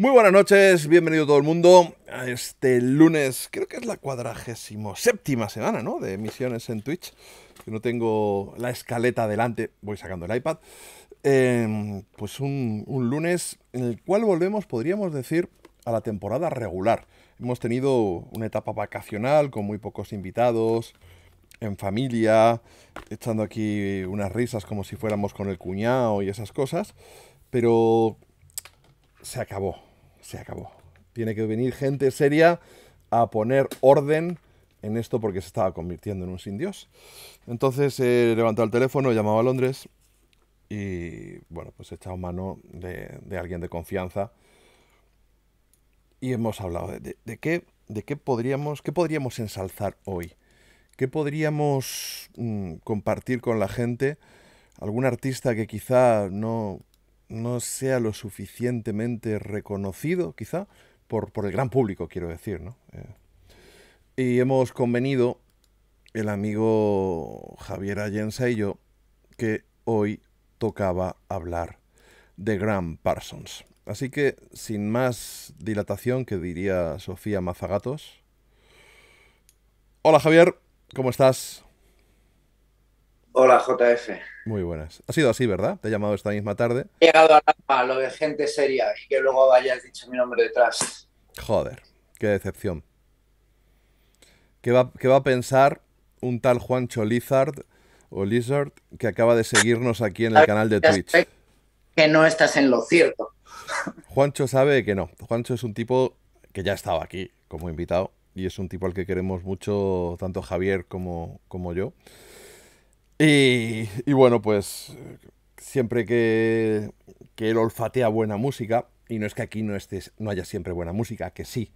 Muy buenas noches, bienvenido todo el mundo a este lunes, creo que es la cuadragésimo séptima semana, ¿no? De emisiones en Twitch. Que no tengo la escaleta delante, voy sacando el iPad. Em, pues un, un lunes en el cual volvemos, podríamos decir, a la temporada regular. Hemos tenido una etapa vacacional con muy pocos invitados, en familia, echando aquí unas risas como si fuéramos con el cuñado y esas cosas, pero se acabó se acabó. Tiene que venir gente seria a poner orden en esto porque se estaba convirtiendo en un sin Dios. Entonces he eh, levantó el teléfono, llamado a Londres y bueno, pues he echado mano de, alguien de confianza y hemos hablado de, qué, de qué, podríamos, qué podríamos ensalzar hoy, qué podríamos mm, compartir con la gente, algún artista que quizá no, no sea lo suficientemente reconocido, quizá, por, el gran público, quiero decir, ¿no? Eh, y hemos convenido, el amigo Javier Allensa y yo, que hoy tocaba hablar de Graham Parsons. Así que, sin más dilatación, que diría Sofía Mazagatos. Hola Javier, ¿cómo estás? Hola, JF. Muy buenas. Ha sido así, ¿verdad? Te he llamado esta misma tarde. He llegado a la, lo de gente seria y que luego hayas dicho mi nombre detrás. Joder, qué decepción. ¿Qué va, va a pensar un tal Juancho Lizard o Lizard que acaba de seguirnos aquí en el canal de Twitch? Que no estás en lo cierto. Juancho sabe que no. Juancho es un tipo que ya estaba aquí como invitado y es un tipo al que queremos mucho, tanto Javier como, como yo. Y, bueno, pues siempre que, que, él olfatea buena música, y no es que aquí no, estés, no haya siempre buena música, que sí,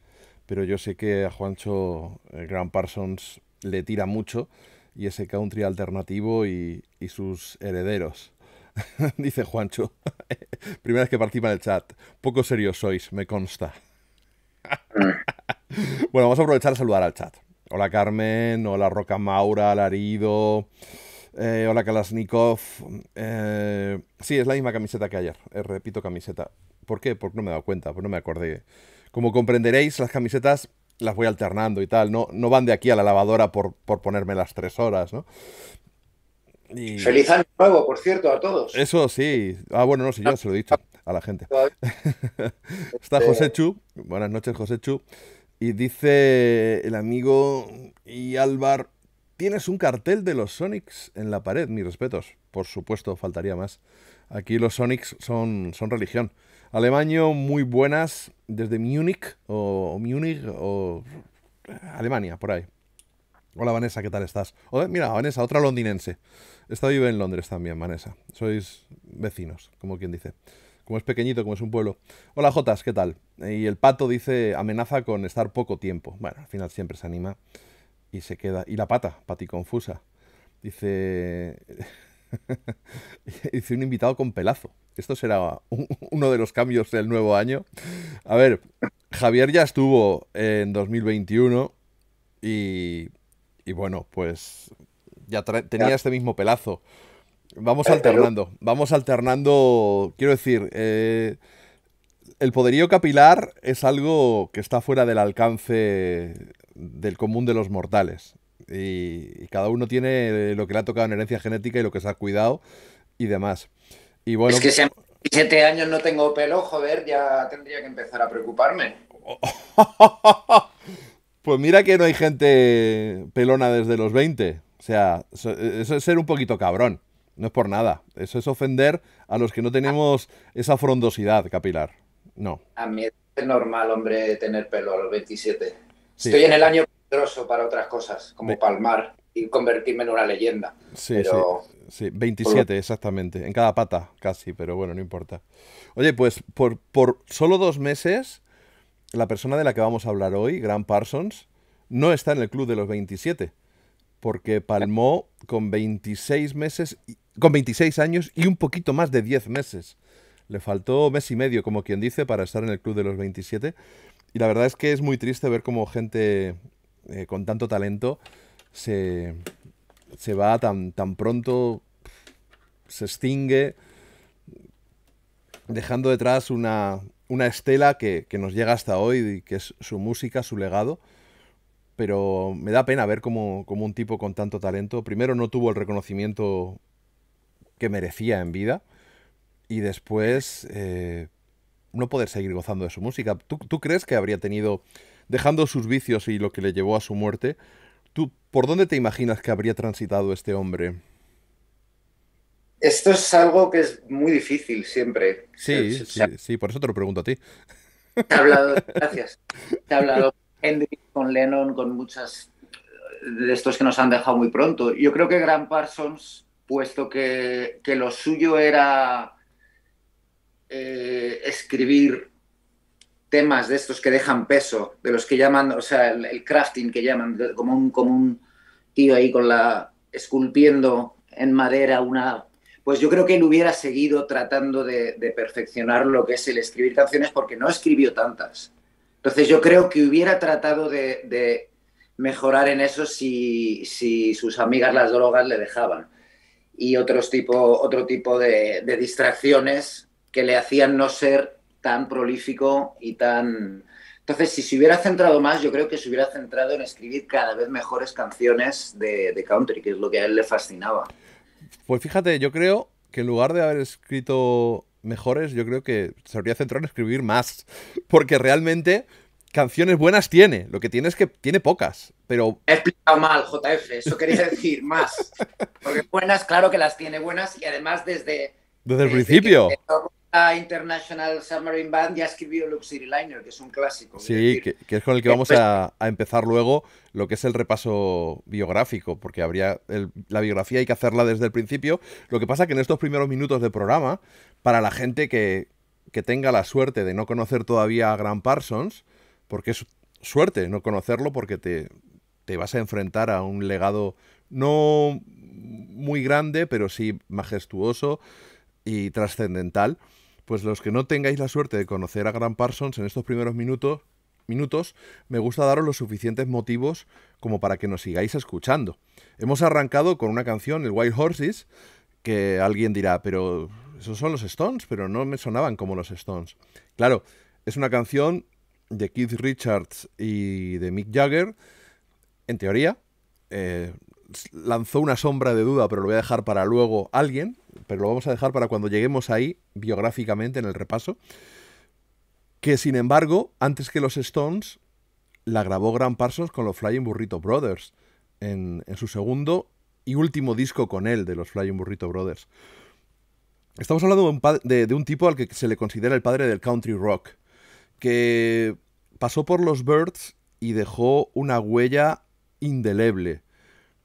pero yo sé que a Juancho el eh, Grand Parsons le tira mucho y ese country alternativo y, sus herederos. Dice Juancho, primera vez que participa en el chat, poco serios sois, me consta. bueno, vamos a aprovechar a saludar al chat. Hola Carmen, hola Roca Maura, Larido. Eh, hola Kalashnikov. Eh, sí, es la misma camiseta que ayer. Eh, repito, camiseta. ¿Por qué? Porque no me he dado cuenta, pues no me acordé. Como comprenderéis, las camisetas las voy alternando y tal. No, no van de aquí a la lavadora por, ponerme las tres horas, ¿no? Feliz año nuevo, por cierto, a todos. Eso sí. Ah, bueno, no sé, yo se lo he dicho a la gente. Está este José Chu. Buenas noches, José Chu. Y dice el amigo y Álvaro Tienes un cartel de los Sonics en la pared, mis respetos. Por supuesto, faltaría más. Aquí los Sonics son, son religión. Alemania, muy buenas, desde Múnich o, o Alemania, por ahí. Hola Vanessa, ¿qué tal estás? mira, Vanessa, otra londinense. Esta vive en Londres también, Vanessa. Sois vecinos, como quien dice. Como es pequeñito, como es un pueblo. Hola Jotas, ¿qué tal? Y el pato dice amenaza con estar poco tiempo. Bueno, al final siempre se anima. Y se queda. Y la pata, pati confusa. Dice. Dice un invitado con pelazo. Esto será uno de los cambios del nuevo año. A ver, Javier ya estuvo en 2021 y, y bueno, pues ya tenía este mismo pelazo. Vamos eh, alternando, vamos alternando, quiero decir, eh, el poderío capilar es algo que está fuera del alcance del común de los mortales. Y, cada uno tiene eh, lo que le ha tocado en herencia genética y lo que se ha cuidado y demás. Y bueno, es que si a siete años no tengo pelo, joder, ya tendría que empezar a preocuparme. pues mira que no hay gente pelona desde los 20. O sea, eso es ser un poquito cabrón. No es por nada. Eso es ofender a los que no tenemos esa frondosidad capilar. No. A mí es normal, hombre, tener pelo a los 27. Estoy en el año peligroso para otras cosas, como palmar y convertirme en una leyenda. Sí, sí, 27 exactamente, en cada pata casi, pero bueno, no importa. Oye, pues por, por solo dos meses, la persona de la que vamos a hablar hoy, Grant Parsons, no está en el club de los 27, porque palmó con 26 meses, con 26 años y un poquito más de 10 meses. Le faltó mes y medio, como quien dice, para estar en el club de los 27. Y la verdad es que es muy triste ver cómo gente eh, con tanto talento se, va tan, tan pronto, se extingue, dejando detrás una, estela que, nos llega hasta hoy, y que es su música, su legado. Pero me da pena ver cómo, un tipo con tanto talento, primero no tuvo el reconocimiento que merecía en vida, y después eh, no poder seguir gozando de su música. ¿Tú, crees que habría tenido, dejando sus vicios y lo que le llevó a su muerte, ¿tú por dónde te imaginas que habría transitado este hombre? Esto es algo que es muy difícil siempre. Sí, sí, sí, por eso te lo pregunto a ti. He hablado, gracias. He hablado con Hendrix, con Lennon, con muchas de estos que nos han dejado muy pronto. Yo creo que Grant Parsons, puesto que, que lo suyo era eh, escribir temas de estos que dejan peso, de los que llaman, o sea, el, crafting que llaman, como un, común tío ahí con la esculpiendo en madera una pues yo creo que él hubiera seguido tratando de, perfeccionar lo que es el escribir canciones porque no escribió tantas. Entonces yo creo que hubiera tratado de, mejorar en eso si, sus amigas las drogas le dejaban y otros tipo, otro tipo de distracciones que le hacían no ser tan prolífico y tan... Entonces, si se hubiera centrado más, yo creo que se hubiera centrado en escribir cada vez mejores canciones de, country, que es lo que a él le fascinaba. Pues fíjate, yo creo que en lugar de haber escrito mejores, yo creo que se habría centrado en escribir más, porque realmente canciones buenas tiene. Lo que tiene es que tiene pocas, pero... He explicado mal, JF, eso quería decir más. Porque buenas, claro que las tiene buenas y además desde... Desde el principio la International Submarine Band ya escribió Luxury Liner, que es un clásico. Sí, que, es con el que vamos a, empezar luego lo que es el repaso biográfico, porque habría la biografía hay que hacerla desde el principio. Lo que pasa que en estos primeros minutos de programa, para la gente que, que tenga la suerte de no conocer todavía a Grant Parsons, porque es suerte no conocerlo, porque te, te vas a enfrentar a un legado no muy grande, pero sí majestuoso y trascendental pues los que no tengáis la suerte de conocer a Grant Parsons en estos primeros minutos, minutos, me gusta daros los suficientes motivos como para que nos sigáis escuchando. Hemos arrancado con una canción, el Wild Horses, que alguien dirá, pero esos son los Stones, pero no me sonaban como los Stones. Claro, es una canción de Keith Richards y de Mick Jagger, en teoría, eh, lanzó una sombra de duda, pero lo voy a dejar para luego alguien, pero lo vamos a dejar para cuando lleguemos ahí biográficamente en el repaso, que sin embargo, antes que los Stones, la grabó Gran Parsons con los Flying Burrito Brothers, en, su segundo y último disco con él de los Flying Burrito Brothers. Estamos hablando de un tipo al que se le considera el padre del country rock, que pasó por los Birds y dejó una huella indeleble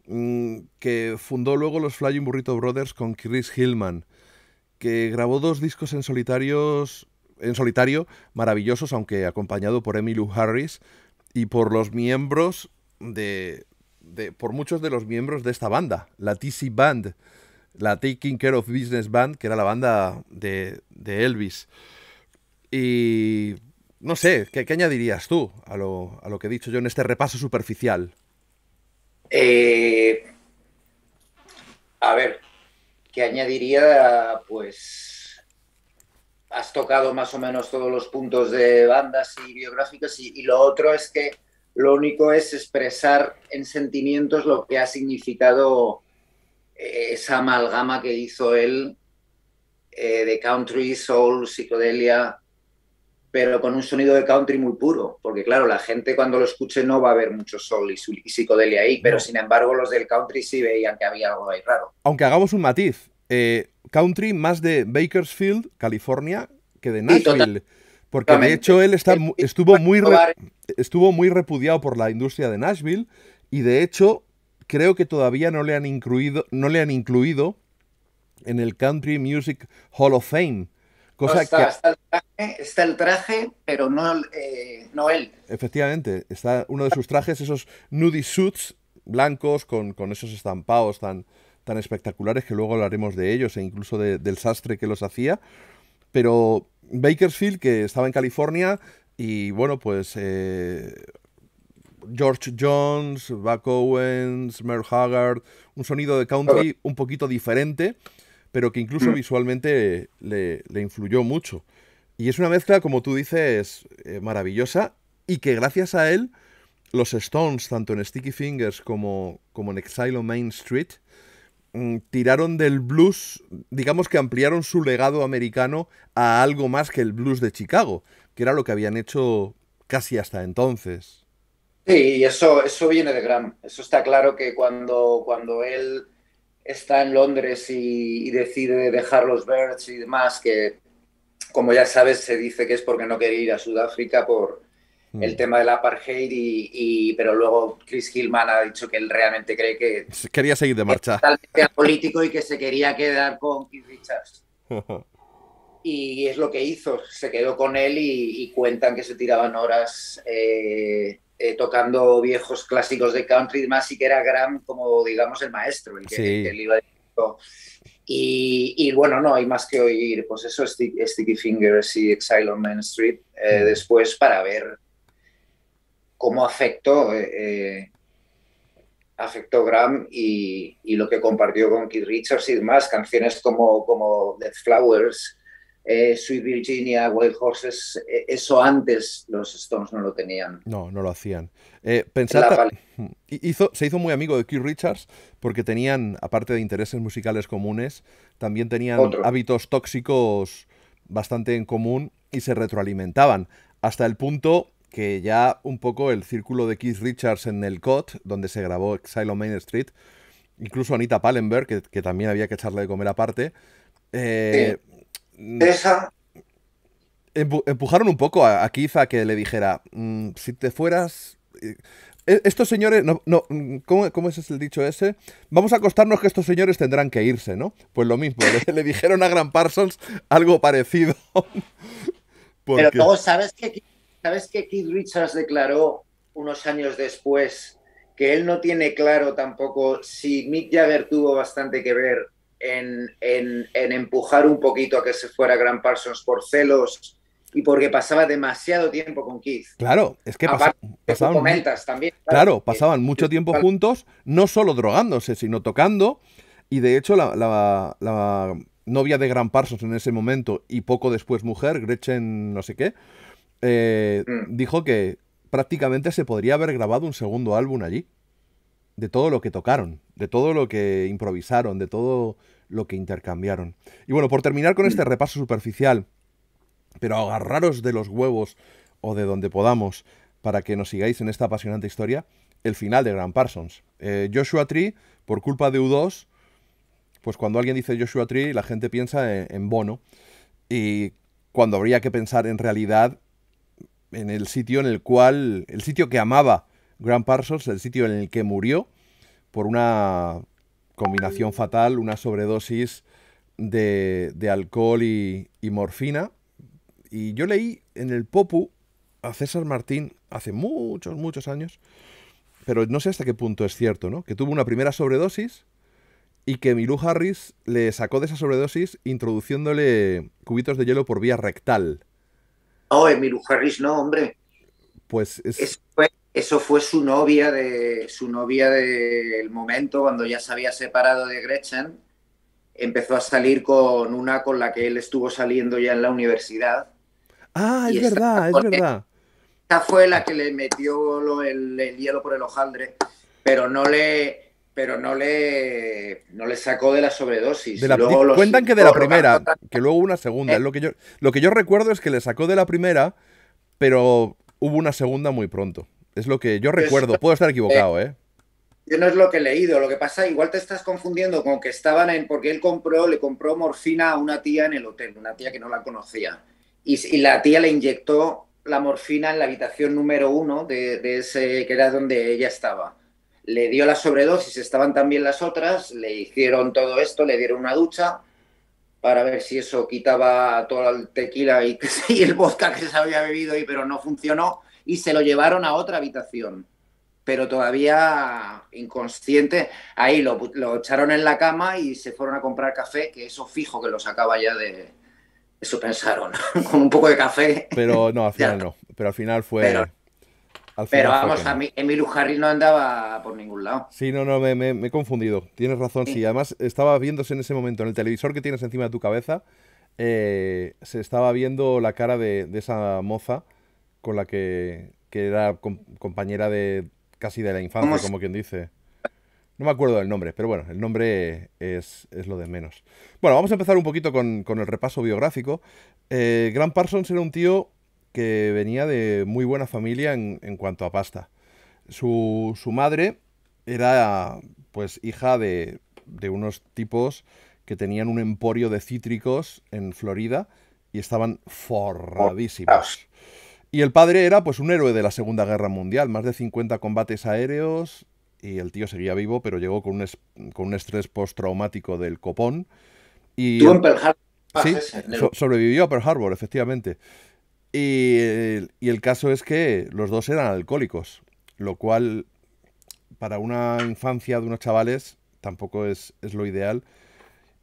Mm, que fundó luego los Flying Burrito Brothers con Chris Hillman, que grabó dos discos en, solitarios, en solitario maravillosos, aunque acompañado por Emmylou Harris y por los miembros de, por muchos de los miembros de esta banda, la TC Band, la Taking Care of Business Band, que era la banda de, Elvis. Y no sé, ¿qué, añadirías tú a lo que he dicho yo en este repaso superficial? Eh, a ver, ¿qué añadiría? Pues has tocado más o menos todos los puntos de bandas y biográficas y, lo otro es que lo único es expresar en sentimientos lo que ha significado eh, esa amalgama que hizo él eh, de country, soul, psicodelia, pero con un sonido de country muy puro, porque claro, la gente cuando lo escuche no va a ver mucho sol y, psicodelia ahí, pero sin embargo los del country sí veían que había algo ahí raro. Aunque hagamos un matiz, eh, country más de Bakersfield, California, que de Nashville. porque de hecho él estuvo, muy estuvo muy repudiado por la industria de Nashville y de hecho creo que todavía no le han incluido, no le han incluido en el Country Music Hall of Fame. Cosa está, que... está, el traje, pero no, eh, no, él. Efectivamente, está uno de sus trajes, esos nudie suits blancos con, esos estampados tan, tan espectaculares que luego hablaremos de ellos e incluso del sastre que los hacía. Pero Bakersfield, que estaba en California, y bueno, pues eh, George Jones, Buck Owens, Merle Haggard, un sonido de country un poquito diferente pero que incluso mm. visualmente le, influyó mucho. Y es una mezcla, como tú dices, eh, maravillosa y que gracias a él los Stones, tanto en Sticky Fingers como, como en Exile on Main Street, mm, tiraron del blues, digamos que ampliaron su legado americano a algo más que el blues de Chicago, que era lo que habían hecho casi hasta entonces. Sí, y eso, eso viene de Graham. Eso está claro que cuando, cuando él está en Londres y, decide dejar los Birds y demás, que como ya sabes se dice que es porque no quería ir a Sudáfrica por mm. el tema del apartheid, y, y, pero luego Chris Hillman ha dicho que él realmente cree que... Quería seguir de marcha. político y que se quería quedar con Keith Richards. y es lo que hizo, se quedó con él y, cuentan que se tiraban horas... Eh, eh, tocando viejos clásicos de country, más y que era Graham como, digamos, el maestro, el que, le iba a Y, y, bueno, no hay más que oír, pues eso, Sticky, Fingers y Exile on Main Street, eh, mm. después para ver cómo afectó, eh, Graham y, lo que compartió con Keith Richards y demás, canciones como, como Death Flowers, eh, Sweet Virginia, White Horses, eh, eso antes los Stones no lo tenían. No, no lo hacían. Eh, hmm. se hizo muy amigo de Keith Richards porque tenían, aparte de intereses musicales comunes, también tenían hábitos tóxicos bastante en común y se retroalimentaban. Hasta el punto que ya un poco el círculo de Keith Richards en el COT, donde se grabó Exile on Main Street, incluso Anita Pallenberg, que, también había que echarle de comer aparte, Mm. Esa. Empujaron un poco a, Keith a que le dijera: mm, si te fueras. Eh, e-, estos señores, no, mm, ¿cómo, es el dicho ese? Vamos a acostarnos que estos señores tendrán que irse, ¿no? Pues lo mismo, le, dijeron a Gran Parsons algo parecido. Pero luego, ¿sabes que, ¿sabes que Keith Richards declaró unos años después que él no tiene claro tampoco si Mick Jagger tuvo bastante que ver en, empujar un poquito a que se fuera Gran Parsons por celos y porque pasaba demasiado tiempo con Keith. Claro, es que pasaban, comentas también. Claro, pasaban mucho tiempo juntos, no solo drogándose, sino tocando. Y de hecho, la, novia de Gran Parsons en ese momento y poco después mujer, Gretchen no sé qué, eh, mm. dijo que prácticamente se podría haber grabado un segundo álbum allí de todo lo que tocaron, de todo lo que improvisaron, de todo lo que intercambiaron. Y bueno, por terminar con este repaso superficial, pero agarraros de los huevos o de donde podamos para que nos sigáis en esta apasionante historia, el final de Grand Parsons. Eh, Joshua Tree, por culpa de U2, pues cuando alguien dice Joshua Tree, la gente piensa en Bono. Y cuando habría que pensar en realidad en el sitio en el cual, el sitio que amaba Grand Parsons, el sitio en el que murió, por una combinación fatal, una sobredosis de, alcohol y, morfina. Y yo leí en el Popu a César Martín hace muchos, muchos años, pero no sé hasta qué punto es cierto, ¿no? Que tuvo una primera sobredosis y que Milu Harris le sacó de esa sobredosis introduciéndole cubitos de hielo por vía rectal. No, Milu Harris no, hombre. Pues es... Eso fue su novia de su novia del momento, cuando ya se había separado de Gretchen, empezó a salir con una con la que él estuvo saliendo ya en la universidad. Ah, es verdad, es verdad. Esta fue la que le metió el, hielo por el hojaldre, pero no le pero no le no le sacó de la sobredosis. cuentan que de la primera, que luego una segunda. Eh. lo que yo lo que yo recuerdo es que le sacó de la primera, pero hubo una segunda muy pronto. Es lo que yo recuerdo, puedo estar eh, equivocado, ¿eh? Yo no es lo que he leído, lo que pasa, igual te estás confundiendo con que estaban en, porque él compró, le compró morfina a una tía en el hotel, una tía que no la conocía, y, la tía le inyectó la morfina en la habitación número uno de, ese, que era donde ella estaba. Le dio la sobredosis, estaban también las otras, le hicieron todo esto, le dieron una ducha para ver si eso quitaba todo el tequila y, el vodka que se había bebido, ahí pero no funcionó y se lo llevaron a otra habitación. Pero todavía inconsciente, ahí lo, echaron en la cama y se fueron a comprar café, que eso fijo que lo sacaba ya de, eso pensaron, con un poco de café. Pero no, al final no. Pero al final fue. Pero, vamos, a mí, Emilio Harris no andaba por ningún lado. Sí, no, no, me, he confundido. Tienes razón, sí. Además, estaba viéndose en ese momento, en el televisor que tienes encima de tu cabeza, eh, se estaba viendo la cara de, de esa moza con la que, que era compañera de casi de la infancia, como quien dice. No me acuerdo del nombre, pero bueno, el nombre es, es lo de menos. Bueno, vamos a empezar un poquito con, el repaso biográfico. Eh, Grant Parsons era un tío que venía de muy buena familia en, cuanto a pasta. Su, su, madre era pues hija de, de unos tipos que tenían un emporio de cítricos en Florida y estaban forradísimos. Y el padre era pues un héroe de la Segunda Guerra Mundial, más de 50 combates aéreos y el tío seguía vivo, pero llegó con un, con un estrés postraumático del copón. Y, en Pearl Harbor. Ah, sí, sobrevivió a Pearl Harbor, efectivamente. Y, el caso es que los dos eran alcohólicos, lo cual para una infancia de unos chavales tampoco es, es lo ideal.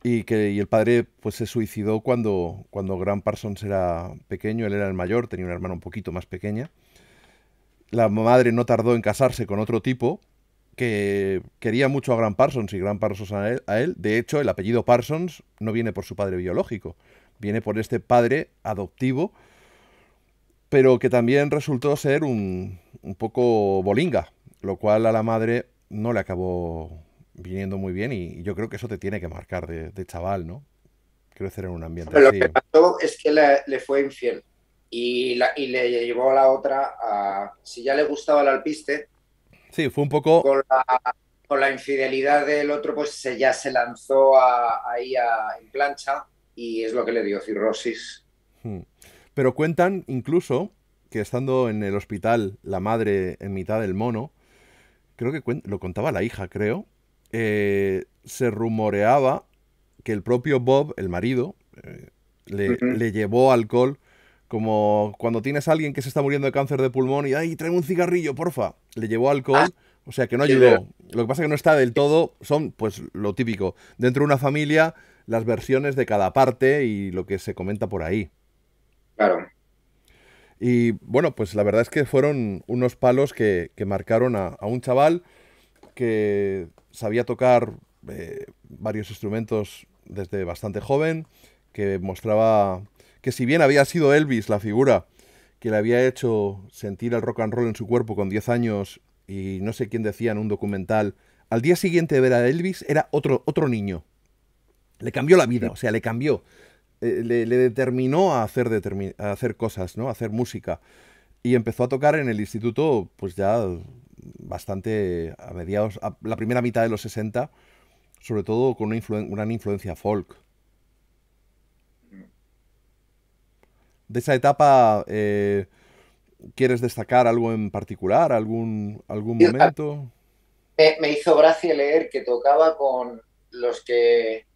Y que el padre pues se suicidó cuando, cuando Gran Parsons era pequeño, él era el mayor, tenía una hermana un poquito más pequeña. La madre no tardó en casarse con otro tipo que quería mucho a Gran Parsons y Gran Parsons a él. A él. De hecho, el apellido Parsons no viene por su padre biológico, viene por este padre adoptivo, pero que también resultó ser un, un poco bolinga, lo cual a la madre no le acabó viniendo muy bien y, yo creo que eso te tiene que marcar de, chaval, ¿no? Crecer en un ambiente así. Lo que pasó es que le, fue infiel y, le llevó a la otra a... Si ya le gustaba el alpiste... Sí, fue un poco... Con la, infidelidad del otro, pues se, ya se lanzó ahí a, en plancha y es lo que le dio cirrosis. Hmm. Pero cuentan incluso que estando en el hospital la madre en mitad del mono, creo que lo contaba la hija, creo, eh, se rumoreaba que el propio Bob, el marido, eh, le, llevó alcohol. Como cuando tienes a alguien que se está muriendo de cáncer de pulmón y, ay, trae un cigarrillo, porfa. Le llevó alcohol. Ah, o sea que no ayudó. Lo que pasa es que no está del todo, son pues lo típico. Dentro de una familia, las versiones de cada parte y lo que se comenta por ahí. Claro. Y bueno, pues la verdad es que fueron unos palos que, que marcaron a un chaval que sabía tocar eh, varios instrumentos desde bastante joven, que mostraba que si bien había sido Elvis la figura que le había hecho sentir el rock and roll en su cuerpo con 10 años y no sé quién decía en un documental, al día siguiente de ver a Elvis era otro, otro niño. Le cambió la vida, o sea, le cambió. Eh, le, determinó a hacer, a hacer cosas, ¿no? A hacer música. Y empezó a tocar en el instituto, pues ya bastante a mediados, la primera mitad de los 60, sobre todo con una, gran influencia folk. De esa etapa, eh, ¿quieres destacar algo en particular, algún, momento? Me, hizo gracia leer que tocaba con los que,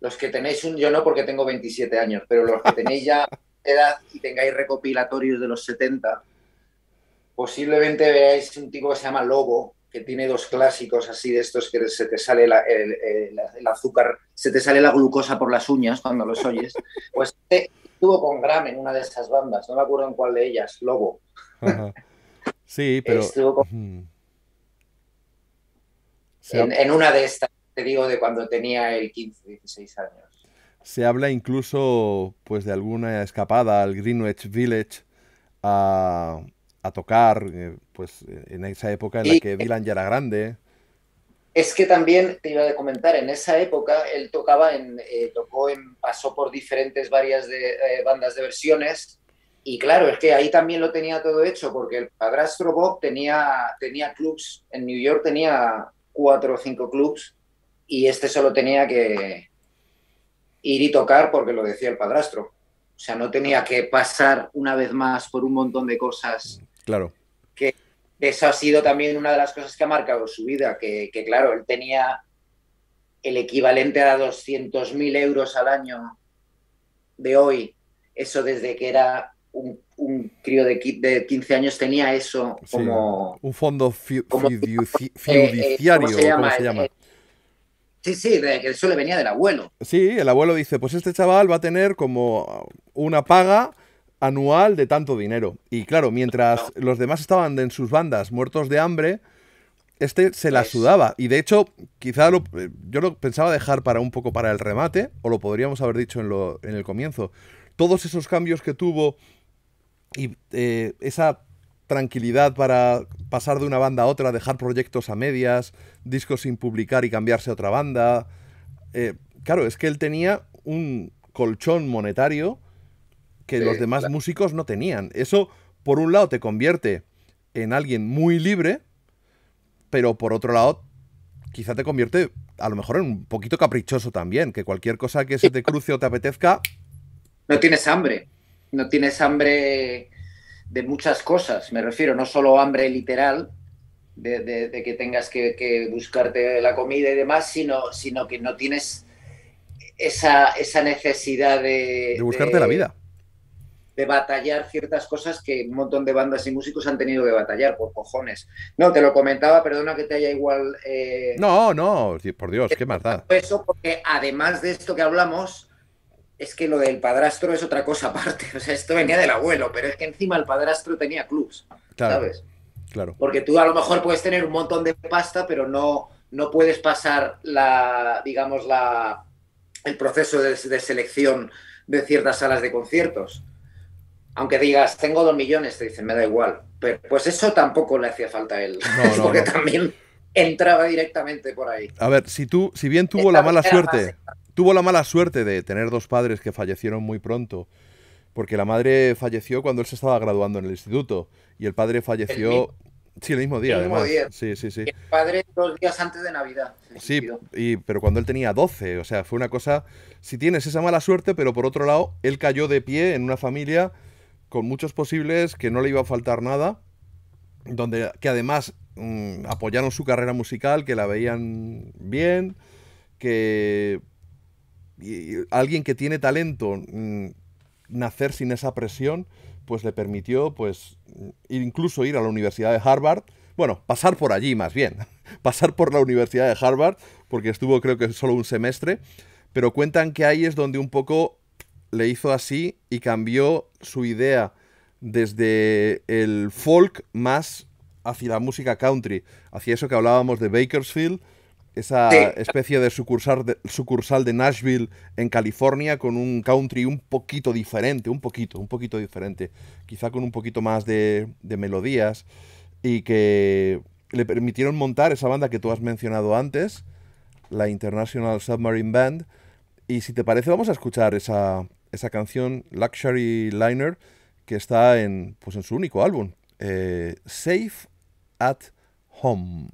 los que tenéis un, yo no porque tengo 27 años, pero los que tenéis ya edad y tengáis recopilatorios de los 70, Posiblemente veáis un tipo que se llama Lobo, que tiene dos clásicos así de estos que se te sale el, azúcar, se te sale la glucosa por las uñas cuando los oyes. Pues este estuvo con Gram en una de esas bandas, no me acuerdo en cuál de ellas, Lobo. Sí, pero... Estuvo en, una de estas, te digo, de cuando tenía el 15, 16 años. Se habla incluso pues de alguna escapada al Greenwich Village a, a tocar, eh, pues eh, en esa época en la que Dylan ya era grande. Es que también te iba a comentar, en esa época él tocaba en, eh, tocó en, pasó por diferentes varias bandas de versiones y claro, es que ahí también lo tenía todo hecho porque el padrastro Bob tenía, tenía clubs, en New York tenía cuatro o cinco clubs y este solo tenía que ir y tocar porque lo decía el padrastro. O sea, no tenía que pasar una vez más por un montón de cosas Claro. Que eso ha sido también una de las cosas que ha marcado su vida, que, claro, él tenía el equivalente a 200.000 euros al año de hoy, eso desde que era un, crío de, de, 15 años tenía eso como... un fondo eh, eh, fiduciario, ¿cómo se llama? Eh, sí, sí, que eso le venía del abuelo. Sí, el abuelo dice, pues este chaval va a tener como una paga anual de tanto dinero. Y claro, mientras los demás estaban en sus bandas muertos de hambre, este se la pues sudaba. Y de hecho, quizá eh, yo lo pensaba dejar para un poco para el remate, o lo podríamos haber dicho en, el comienzo. Todos esos cambios que tuvo y eh, esa tranquilidad para pasar de una banda a otra, dejar proyectos a medias, discos sin publicar y cambiarse a otra banda. Eh, claro, es que él tenía un colchón monetario que los demás músicos no tenían. Eso, por un lado, te convierte en alguien muy libre, pero por otro lado, quizá te convierte a lo mejor en un poquito caprichoso también, que cualquier cosa que se te cruce o te apetezca... No tienes hambre, no tienes hambre de muchas cosas, me refiero, no solo hambre literal, de, que tengas que, buscarte la comida y demás, sino, sino que no tienes esa, esa necesidad de... De buscarte la vida de batallar ciertas cosas que un montón de bandas y músicos han tenido que batallar, por cojones. No, te lo comentaba, perdona que te haya igual... Eh, no, no, por Dios, qué maldad pues Eso porque además de esto que hablamos, es que lo del padrastro es otra cosa aparte. O sea, esto venía del abuelo, pero es que encima el padrastro tenía clubs, claro, ¿sabes? Claro. Porque tú a lo mejor puedes tener un montón de pasta, pero no, no puedes pasar la, digamos, la, el proceso de selección de ciertas salas de conciertos aunque digas, tengo dos millones, te dicen, me da igual. Pero, pues eso tampoco le hacía falta a él, porque también entraba directamente por ahí. A ver, si, tú, si bien tuvo la mala suerte, tuvo la mala suerte de tener dos padres que fallecieron muy pronto, porque la madre falleció cuando él se estaba graduando en el instituto y el padre falleció... sí, el mismo día, además. Sí, sí, sí. el padre dos días antes de Navidad. Sí, y, pero cuando él tenía 12, o sea, fue una cosa... Si tienes esa mala suerte, pero por otro lado, él cayó de pie en una familia con muchos posibles, que no le iba a faltar nada, donde, que además mm, apoyaron su carrera musical, que la veían bien, que alguien que tiene talento, mm, nacer sin esa presión, pues le permitió pues incluso ir a la Universidad de Harvard, bueno, pasar por allí más bien, pasar por la Universidad de Harvard, porque estuvo creo que solo un semestre, pero cuentan que ahí es donde un poco le hizo así y cambió su idea desde el folk más hacia la música country, hacia eso que hablábamos de Bakersfield, esa especie de sucursal, de sucursal de Nashville en California con un country un poquito diferente, un poquito, un poquito diferente, quizá con un poquito más de melodías y que le permitieron montar esa banda que tú has mencionado antes, la International Submarine Band, y si te parece, vamos a escuchar esa, canción Luxury Liner que está en, pues, en su único álbum, eh, Safe at Home.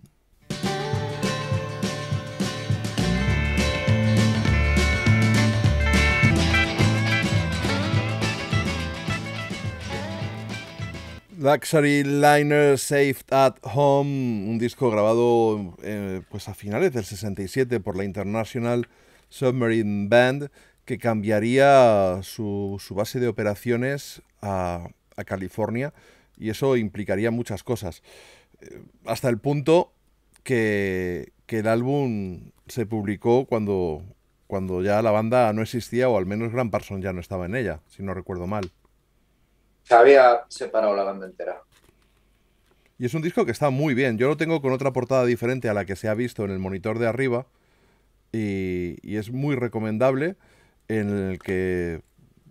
Luxury Liner Safe at Home, un disco grabado eh, pues a finales del 67 por la International Submarine Band, que cambiaría su, su base de operaciones a, California y eso implicaría muchas cosas. Eh, hasta el punto que, el álbum se publicó cuando, cuando ya la banda no existía o al menos Gran Parson ya no estaba en ella, si no recuerdo mal. Se había separado la banda entera. Y es un disco que está muy bien. Yo lo tengo con otra portada diferente a la que se ha visto en el monitor de arriba, y, es muy recomendable en el que,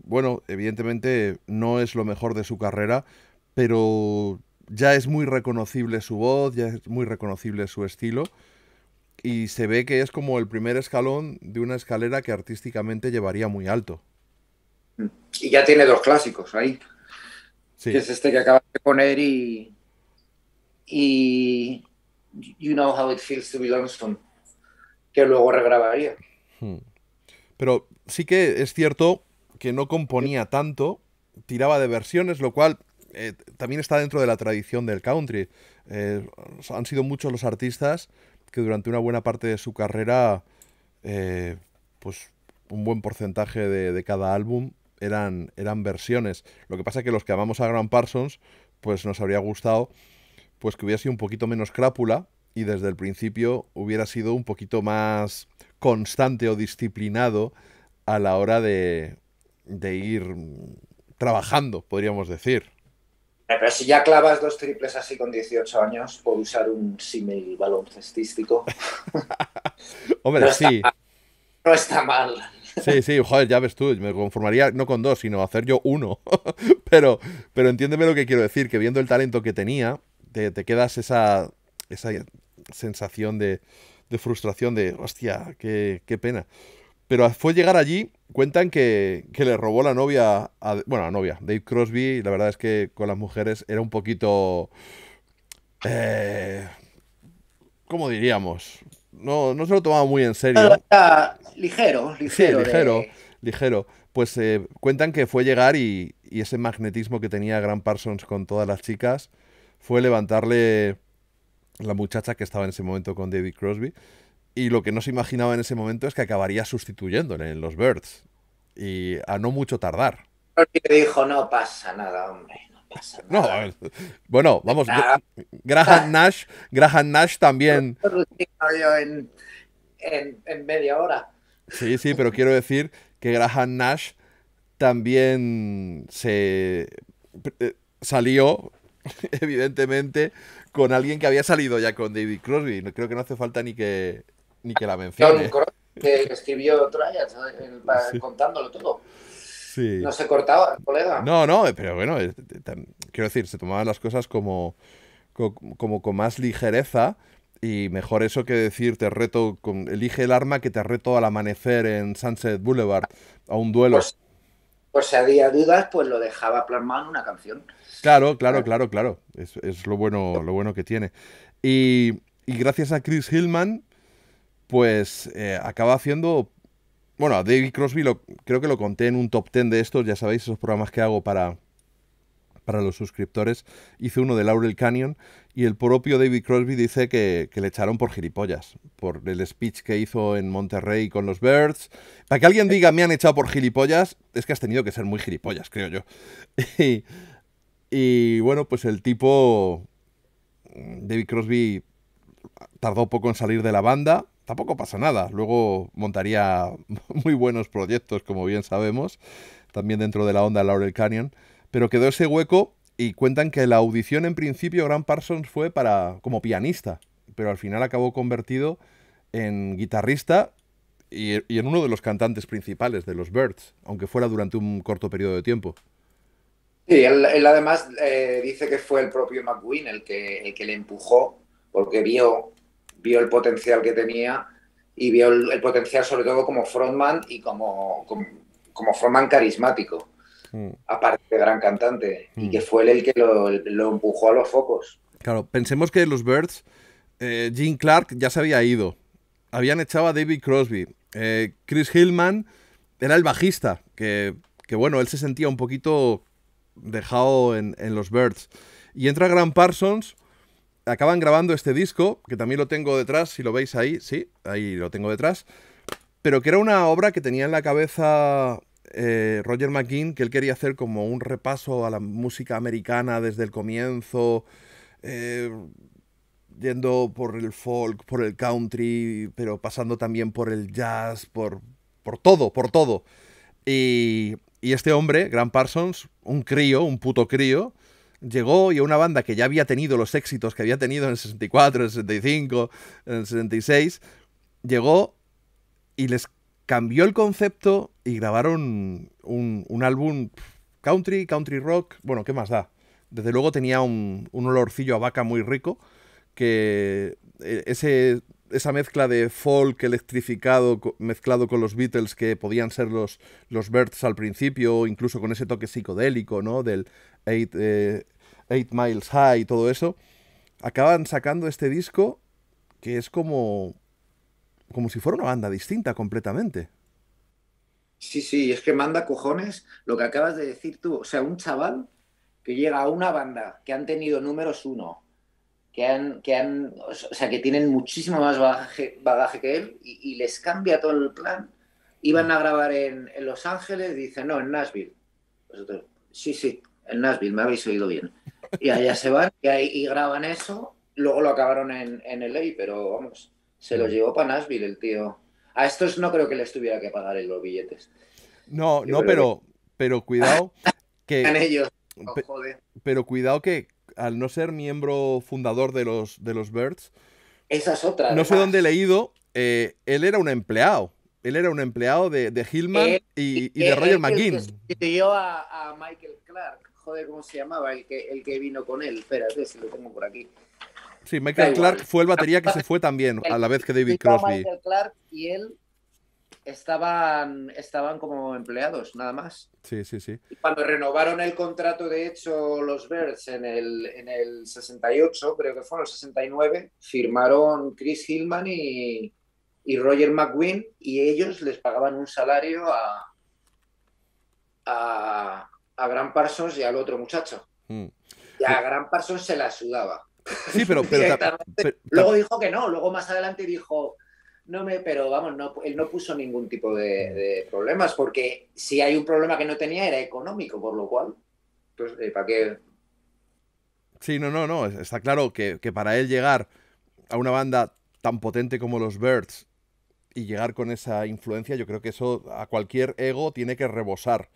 bueno, evidentemente no es lo mejor de su carrera, pero ya es muy reconocible su voz, ya es muy reconocible su estilo y se ve que es como el primer escalón de una escalera que artísticamente llevaría muy alto. Y ya tiene dos clásicos ahí. Sí. Que es este que acabas de poner y, y You Know How It Feels to Be Lonesome que luego regrabaría. Hmm. Pero sí que es cierto que no componía tanto, tiraba de versiones, lo cual eh, también está dentro de la tradición del country. Eh, han sido muchos los artistas que durante una buena parte de su carrera, eh, pues un buen porcentaje de, cada álbum eran, eran versiones. Lo que pasa es que los que amamos a Grand Parsons, pues nos habría gustado pues que hubiese un poquito menos crápula y desde el principio hubiera sido un poquito más constante o disciplinado a la hora de, ir trabajando, podríamos decir. Eh, pero si ya clavas dos triples así con 18 años, por usar un símil baloncestístico. Hombre, sí. no está mal. Sí, sí, joder, ya ves tú, me conformaría no con dos, sino hacer yo uno. pero, pero entiéndeme lo que quiero decir, que viendo el talento que tenía, te, te quedas esa, esa sensación de, frustración, de hostia, qué, pena. Pero fue llegar allí, cuentan que, le robó la novia, a, bueno, la novia, Dave Crosby, la verdad es que con las mujeres era un poquito... Eh, ¿Cómo diríamos? No, no se lo tomaba muy en serio. ligero, ligero. ligero, ligero. Pues eh, cuentan que fue llegar y, y ese magnetismo que tenía Gran Parsons con todas las chicas fue levantarle la muchacha que estaba en ese momento con David Crosby. Y lo que no se imaginaba en ese momento es que acabaría sustituyéndole en los Birds. Y a no mucho tardar. dijo, no pasa nada, hombre. No, pasa nada. bueno, vamos, Graham Nash, Graham Nash también. En, en, en media hora. Sí, sí, pero quiero decir que Graham Nash también se eh, salió, evidentemente, con alguien que había salido ya con David Crosby. Creo que no hace falta ni que, ni que la mencione. Crosby que escribió Trials contándolo todo. No se cortaba, colega. No, no, pero bueno, quiero decir, se tomaban las cosas como, como, con más ligereza. Y mejor eso que decir, te reto, con, elige el arma que te reto al amanecer en Sunset Boulevard a un duelo. Pues, pues si había dudas, pues lo dejaba plasmado en una canción. Claro, claro, ah. claro, claro. Es, es lo, bueno, lo bueno que tiene. Y, gracias a Chris Hillman, pues eh, acaba haciendo... Bueno, a David Crosby lo, creo que lo conté en un top 10 de estos, ya sabéis, esos programas que hago para, para los suscriptores. Hice uno de Laurel Canyon y el propio David Crosby dice que, le echaron por gilipollas, por el speech que hizo en Monterrey con los Birds. Para que alguien diga me han echado por gilipollas, es que has tenido que ser muy gilipollas, creo yo. Y, bueno, pues el tipo, David Crosby, tardó poco en salir de la banda. Tampoco pasa nada. Luego montaría muy buenos proyectos, como bien sabemos, también dentro de la onda Laurel Canyon. Pero quedó ese hueco y cuentan que la audición en principio Grant Parsons fue para como pianista, pero al final acabó convertido en guitarrista y, en uno de los cantantes principales de los Birds, aunque fuera durante un corto periodo de tiempo. Sí, él, además eh, dice que fue el propio McQueen el que, el que le empujó, porque vio, vio el potencial que tenía y vio el, potencial sobre todo como frontman y como, como frontman carismático Mm. aparte de gran cantante, y mm. que fue él el que lo, empujó a los focos. Claro, pensemos que los Birds, eh, Gene Clark ya se había ido, habían echado a David Crosby, eh, Chris Hillman era el bajista, que, que, bueno, él se sentía un poquito dejado en, en los Birds. Y entra Grant Parsons, acaban grabando este disco, que también lo tengo detrás, si lo veis ahí, sí, ahí lo tengo detrás, pero que era una obra que tenía en la cabeza eh, Roger McGuinn, que él quería hacer como un repaso a la música americana desde el comienzo, eh, yendo por el folk, por el country, pero pasando también por el jazz, por, por todo, por todo. Y, y este hombre, Grant Parsons, un crío, un puto crío, llegó y a una banda que ya había tenido los éxitos que había tenido en el 64, en el 65, en el 66, llegó y les cambió el concepto y grabaron un, álbum country, country rock, bueno, ¿qué más da? Desde luego tenía un, olorcillo a vaca muy rico, que eh, esa mezcla de folk electrificado mezclado con los Beatles que podían ser los, los Birds al principio, incluso con ese toque psicodélico, ¿no? Del eight, eh, eight Miles High y todo eso, acaban sacando este disco que es como como si fuera una banda distinta completamente. Sí, sí, es que manda cojones lo que acabas de decir tú. O sea, un chaval que llega a una banda que han tenido números uno, que han, que han, o sea, que tienen muchísimo más bagaje, que él y, les cambia todo el plan. Iban a grabar en, Los Ángeles, dicen, no, en Nashville. sí, sí, en Nashville, me habéis oído bien. Y allá se van y, ahí, graban eso, luego lo acabaron en, en LA, pero vamos, se lo llevó para Nashville el tío. A estos no creo que les tuviera que pagar los billetes. No, no, pero, pero cuidado que. ellos. Oh, pero cuidado que al no ser miembro fundador de los, de los Birds. Esas otras. No sé dónde he leído. Eh, él era un empleado. Él era un empleado de, Hillman y, de Roger McGinn. te a, a Michael Clark. Joder, ¿cómo se llamaba? El que, el que vino con él. Espérate, si lo tengo por aquí. Sí, Michael Clark fue el batería que se fue también, a la vez que David Crosby. Michael Clark y él estaban, estaban como empleados, nada más. Sí, sí, sí. cuando renovaron el contrato, de hecho, los Birds en el, 68, creo que fue, en el 69, firmaron Chris Hillman y, Roger McGuinn, y ellos les pagaban un salario a, a, Gran Parsons y al otro muchacho. Mm. Y a Gran Parsons se la sudaba. Sí, pero, Luego dijo que no, luego más adelante dijo, no me, pero vamos, él no puso ningún tipo de, problemas, porque si hay un problema que no tenía era económico, por lo cual, pues, eh, ¿para qué? Sí, no, no, no, está claro que, que para él llegar a una banda tan potente como los Birds y llegar con esa influencia, yo creo que eso a cualquier ego tiene que rebosar.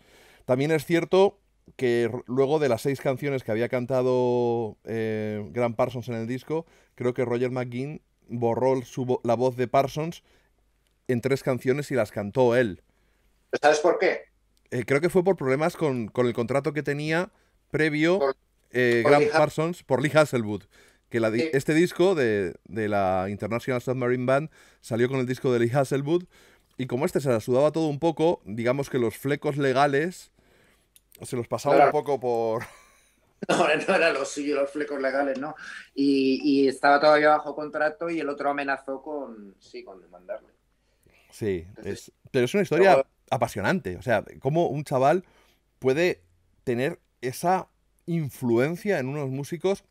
También es cierto que luego de las seis canciones que había cantado eh, Parsons en el disco, creo que Roger McGinn borró su la voz de Parsons en tres canciones y las cantó él. ¿Sabes por qué? Eh, creo que fue por problemas con, el contrato que tenía previo por, eh, Parsons por Lee Hasselwood. Que este disco de, de, la International Submarine Band salió con el disco de Lee Hasselwood. Y como este se la sudaba todo un poco, digamos que los flecos legales se los pasaba un poco por... No, no era lo los flecos legales, ¿no? Y, estaba todavía bajo contrato y el otro amenazó con, sí, con demandarle. Sí, pero es una historia apasionante. O sea, cómo un chaval puede tener esa influencia en unos músicos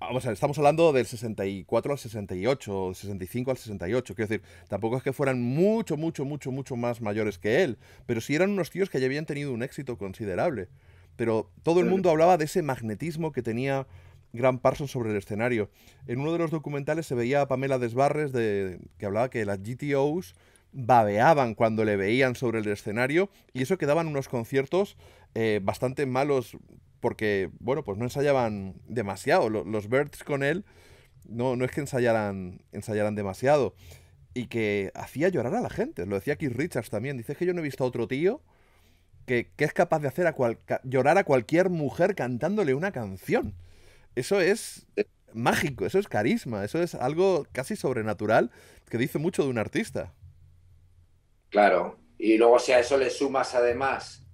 Ah, estamos hablando del 64 al 68, 65 al 68. Quiero decir, tampoco es que fueran mucho, mucho, mucho, mucho más mayores que él, pero sí eran unos tíos que ya habían tenido un éxito considerable. Pero todo el mundo hablaba de ese magnetismo que tenía Gran Parsons sobre el escenario. En uno de los documentales se veía a Pamela Desbarres de, que hablaba que las GTOs babeaban cuando le veían sobre el escenario y eso quedaban unos conciertos eh, bastante malos porque, bueno, pues no ensayaban demasiado. Los Birds con él no, no es que ensayaran, ensayaran demasiado. Y que hacía llorar a la gente. Lo decía Keith Richards también. Dice que yo no he visto a otro tío que, que es capaz de hacer a llorar a cualquier mujer cantándole una canción. Eso es mágico, eso es carisma, eso es algo casi sobrenatural que dice mucho de un artista. Claro. Y luego si a eso le sumas además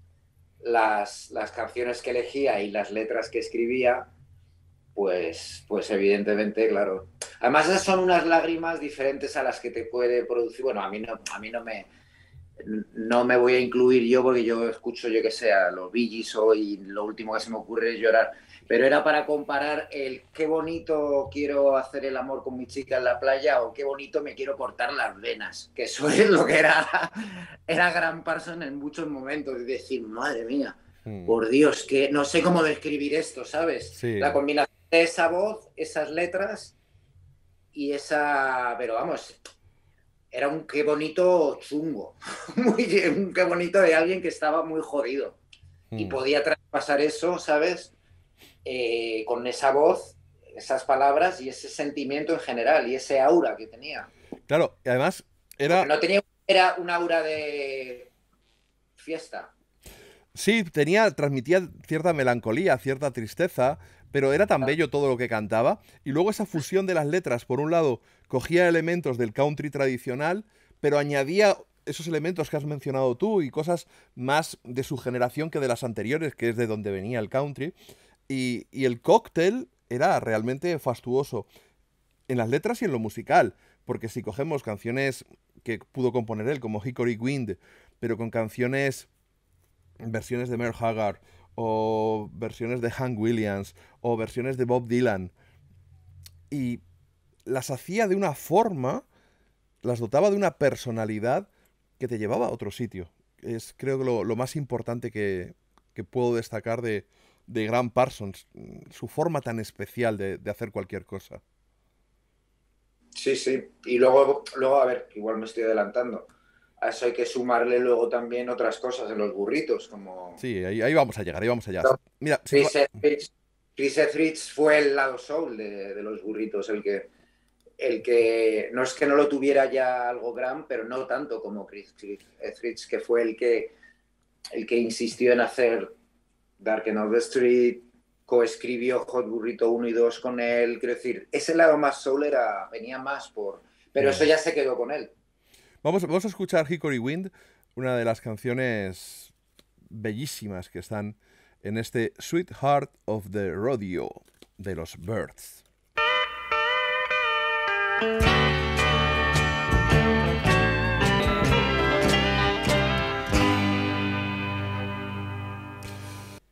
las, las canciones que elegía y las letras que escribía, pues, pues evidentemente, claro. Además, esas son unas lágrimas diferentes a las que te puede producir. Bueno, a mí no, a mí no me no me voy a incluir yo porque yo escucho, yo que sé, lo los Billys y lo último que se me ocurre es llorar pero era para comparar el qué bonito quiero hacer el amor con mi chica en la playa o qué bonito me quiero cortar las venas, que eso es lo que era, era Gran Parson en muchos momentos, y decir, madre mía, hmm. por Dios, que no sé cómo describir esto, ¿sabes? La combinación de esa voz, esas letras y esa, pero vamos, era un qué bonito chungo, muy, un qué bonito de alguien que estaba muy jodido y hmm. podía traspasar eso, ¿sabes? Eh, con esa voz, esas palabras y ese sentimiento en general y ese aura que tenía. Claro, y además era... no tenía era un aura de fiesta. Sí, tenía, transmitía cierta melancolía, cierta tristeza, pero era tan bello todo lo que cantaba. Y luego esa fusión de las letras, por un lado, cogía elementos del country tradicional, pero añadía esos elementos que has mencionado tú y cosas más de su generación que de las anteriores, que es de donde venía el country. Y, el cóctel era realmente fastuoso en las letras y en lo musical, porque si cogemos canciones que pudo componer él, como Hickory Wind, pero con canciones, versiones de Merle Haggard, o versiones de Hank Williams, o versiones de Bob Dylan, y las hacía de una forma, las dotaba de una personalidad que te llevaba a otro sitio. Es creo que lo, más importante que puedo destacar de, de gran Parsons, mm, su forma tan especial de, hacer cualquier cosa. Sí, sí, y luego, luego, a ver, igual me estoy adelantando. A eso hay que sumarle luego también otras cosas en los burritos, como... Sí, ahí, ahí vamos a llegar, ahí vamos a Mira, Chris Etheridge, fue el lado soul de, los burritos, el que, el que no es que no lo tuviera ya algo gran, pero no tanto como Chris, Chris Etheridge, que fue el que, el que insistió en hacer Dark and the Street, coescribió Hot Burrito 1 y 2 con él, quiero decir, ese lado más soul era, venía más por... Pero eso ya se quedó con él. Vamos, vamos a escuchar Hickory Wind, una de las canciones bellísimas que están en este Sweetheart of the Rodeo de los Birds.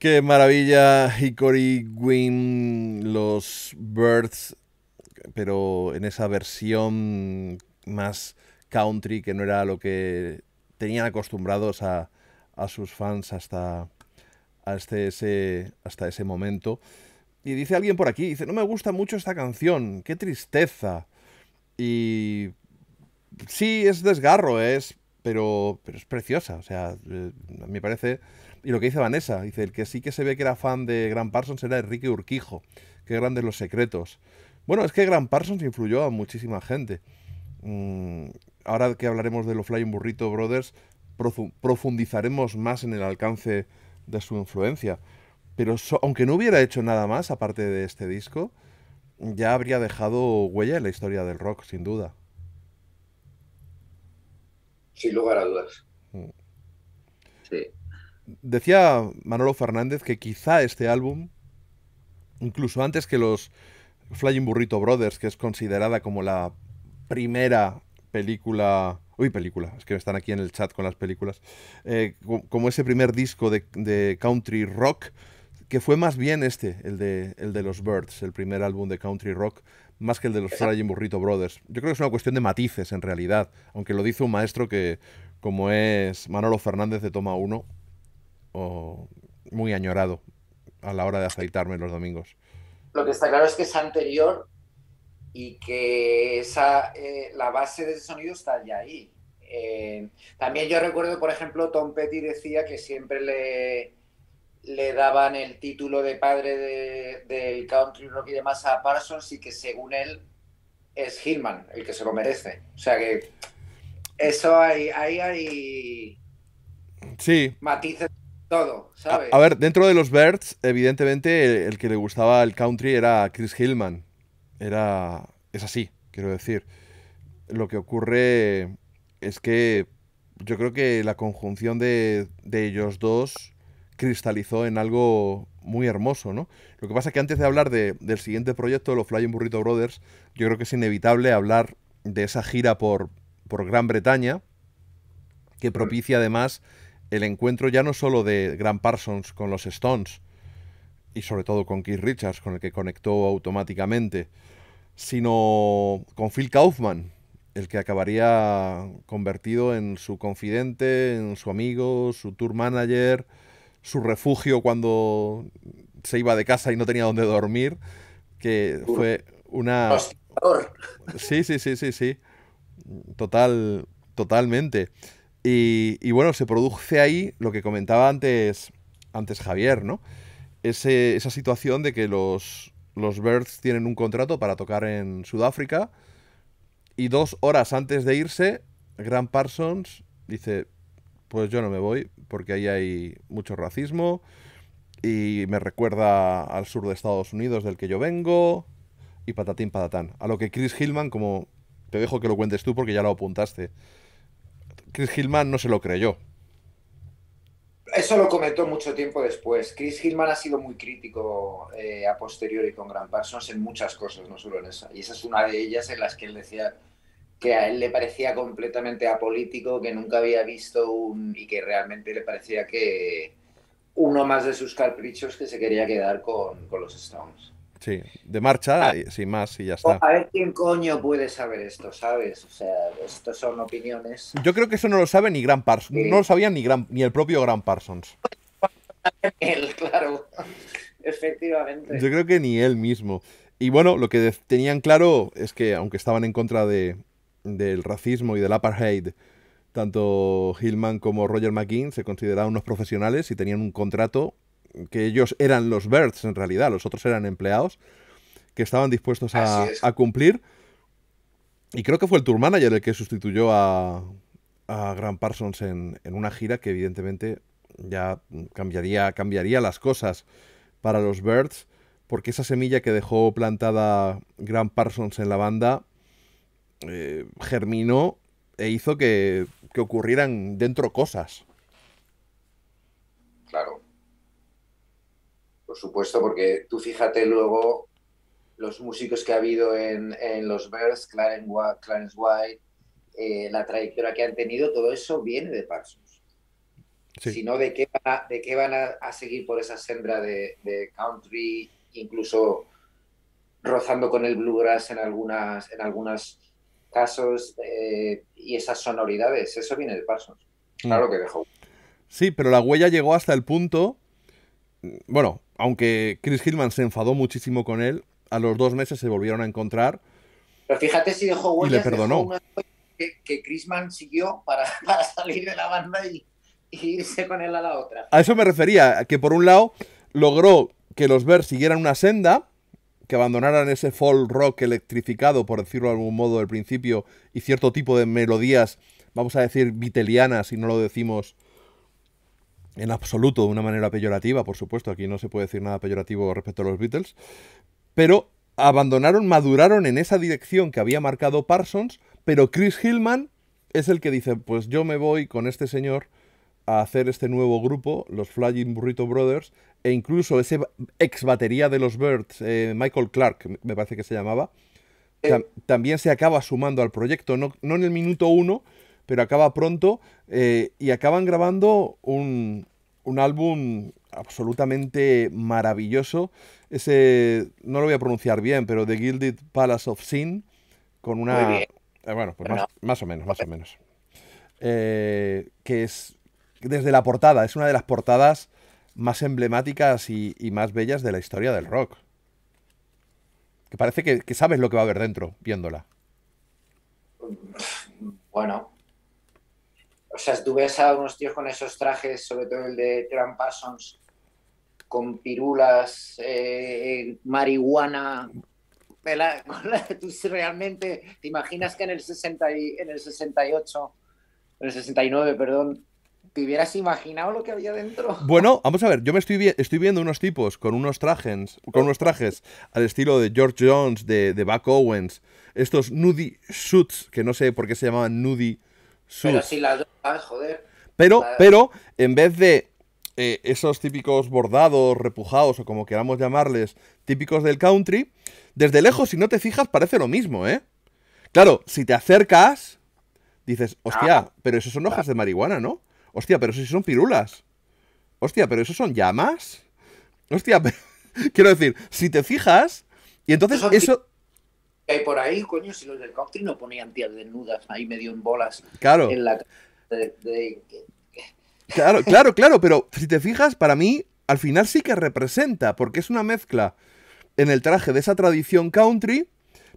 Qué maravilla, Hickory Win, los Birds, pero en esa versión más country que no era lo que tenían acostumbrados a, sus fans hasta, hasta, este, ese, hasta ese momento. Y dice alguien por aquí, dice, no me gusta mucho esta canción, qué tristeza. Y sí, es desgarro, es, pero, pero es preciosa, o sea, eh, me parece y lo que dice Vanessa, dice, el que sí que se ve que era fan de gran Parsons era Enrique Urquijo. Qué grandes los secretos. Bueno, es que gran Parsons influyó a muchísima gente. Mm, ahora que hablaremos de los Flying Burrito Brothers, profundizaremos más en el alcance de su influencia. Pero aunque no hubiera hecho nada más aparte de este disco, ya habría dejado huella en la historia del rock, sin duda. Sin lugar a dudas. Mm. Sí. Decía Manolo Fernández que quizá este álbum, incluso antes que los Flying Burrito Brothers, que es considerada como la primera película. Uy, película, es que están aquí en el chat con las películas. Eh, como ese primer disco de, country rock, que fue más bien este, el de, el de los Birds, el primer álbum de country rock, más que el de los Flying Burrito Brothers. Yo creo que es una cuestión de matices en realidad, aunque lo dice un maestro que, como es Manolo Fernández de Toma 1, o muy añorado a la hora de afeitarme los domingos. Lo que está claro es que es anterior y que esa, eh, la base de ese sonido está ya ahí. Eh, también yo recuerdo, por ejemplo, Tom Petty decía que siempre le, le daban el título de padre del country rock y demás a Parsons y que según él es Hillman el que se lo merece. O sea que eso ahí hay, hay, Sí. matices a, ver, dentro de los Birds, evidentemente, el, que le gustaba el country era Chris Hillman. Era. Es así, quiero decir. Lo que ocurre es que yo creo que la conjunción de, de ellos dos cristalizó en algo muy hermoso, ¿no? Lo que pasa es que antes de hablar de, del siguiente proyecto, los Flying Burrito Brothers, yo creo que es inevitable hablar de esa gira por, por Gran Bretaña, que propicia además el encuentro ya no solo de Grant Parsons con los Stones, y sobre todo con Keith Richards, con el que conectó automáticamente, sino con Phil Kaufman, el que acabaría convertido en su confidente, en su amigo, su tour manager, su refugio cuando se iba de casa y no tenía donde dormir, que fue una... Sí, sí, sí, sí, sí. Total, totalmente. Y, bueno, se produce ahí lo que comentaba antes, antes Javier, ¿no? esa situación de que los, los Birds tienen un contrato para tocar en Sudáfrica y dos horas antes de irse, Grant Parsons dice, pues yo no me voy porque ahí hay mucho racismo y me recuerda al sur de Estados Unidos del que yo vengo y patatín patatán. A lo que Chris Hillman, como te dejo que lo cuentes tú porque ya lo apuntaste, Chris Hillman no se lo creyó. Eso lo comentó mucho tiempo después. Chris Hillman ha sido muy crítico eh, a posteriori con Grant Parsons en muchas cosas, no solo en esa. Y esa es una de ellas en las que él decía que a él le parecía completamente apolítico, que nunca había visto un... y que realmente le parecía que uno más de sus caprichos que se quería quedar con, con los Stones. Sí, de marcha, ah. sin más, y ya está. A ver quién coño puede saber esto, ¿sabes? O sea, esto son opiniones. Yo creo que eso no lo sabe ni Gran No lo sabía ni, ni el propio Gran Parsons. él, claro. Efectivamente. Yo creo que ni él mismo. Y bueno, lo que tenían claro es que, aunque estaban en contra de, del racismo y del apartheid, tanto Hillman como Roger McKean se consideraban unos profesionales y tenían un contrato que ellos eran los Birds en realidad, los otros eran empleados, que estaban dispuestos a, cumplir. Y creo que fue el tour manager el que sustituyó a, a Grant Parsons en, una gira que evidentemente ya cambiaría, cambiaría las cosas para los Birds, porque esa semilla que dejó plantada Grant Parsons en la banda eh, germinó e hizo que, que ocurrieran dentro cosas. Claro por supuesto, porque tú fíjate luego los músicos que ha habido en, los Bears, Clarence White, eh, la trayectoria que han tenido, todo eso viene de Parsons. Si no, de qué van, a, de qué van a, seguir por esa senda de, country, incluso rozando con el bluegrass en algunas en algunos casos eh, y esas sonoridades. Eso viene de Parsons. Mm. Claro que dejó. Sí, pero la huella llegó hasta el punto mm, bueno, aunque Chris Hillman se enfadó muchísimo con él, a los dos meses se volvieron a encontrar. Pero fíjate si dejó huellas. Y le perdonó. Que, que Chrisman siguió para, salir de la banda y, irse con él a la otra. A eso me refería, que por un lado logró que los ver siguieran una senda, que abandonaran ese folk rock electrificado, por decirlo de algún modo, del principio, y cierto tipo de melodías, vamos a decir, vitelianas, si no lo decimos en absoluto de una manera peyorativa, por supuesto, aquí no se puede decir nada peyorativo respecto a los Beatles, pero abandonaron, maduraron en esa dirección que había marcado Parsons, pero Chris Hillman es el que dice, pues yo me voy con este señor a hacer este nuevo grupo, los Flying Burrito Brothers, e incluso ese ex batería de los Birds, eh, Michael Clark, me parece que se llamaba, eh. también se acaba sumando al proyecto, no, no en el minuto uno, pero acaba pronto eh, y acaban grabando un, álbum absolutamente maravilloso. Ese, no lo voy a pronunciar bien, pero The Gilded Palace of Sin, con una... Eh, bueno, pues más, o menos, más o menos. Eh, que es desde la portada, es una de las portadas más emblemáticas y, más bellas de la historia del rock. Que parece que sabes lo que va a haber dentro, viéndola. Bueno, o sea, tú ves a unos tíos con esos trajes, sobre todo el de Trumpassons con pirulas, eh, marihuana, la, tú realmente te imaginas que en el, 68, en el 69, perdón, ¿Te hubieras imaginado lo que había dentro? Bueno, vamos a ver, yo me estoy, estoy viendo unos tipos con unos trajes, con unos trajes al estilo de George Jones, de, de Buck Owens, estos nudie suits, que no sé por qué se llamaban nudie pero ah, Pero, pero, en vez de eh, esos típicos bordados, repujados o como queramos llamarles, típicos del country, desde lejos, si no te fijas, parece lo mismo, ¿eh? Claro, si te acercas, dices, hostia, ah. pero esos son hojas de marihuana, ¿no? Hostia, pero eso son pirulas. Hostia, pero eso son llamas. Hostia, pero... quiero decir, si te fijas, y entonces eso, hay por ahí, coño, si los del country no ponían tías desnudas ahí medio en bolas. Claro. En la... Claro, claro, claro, pero si te fijas, para mí, al final sí que representa, porque es una mezcla en el traje de esa tradición country,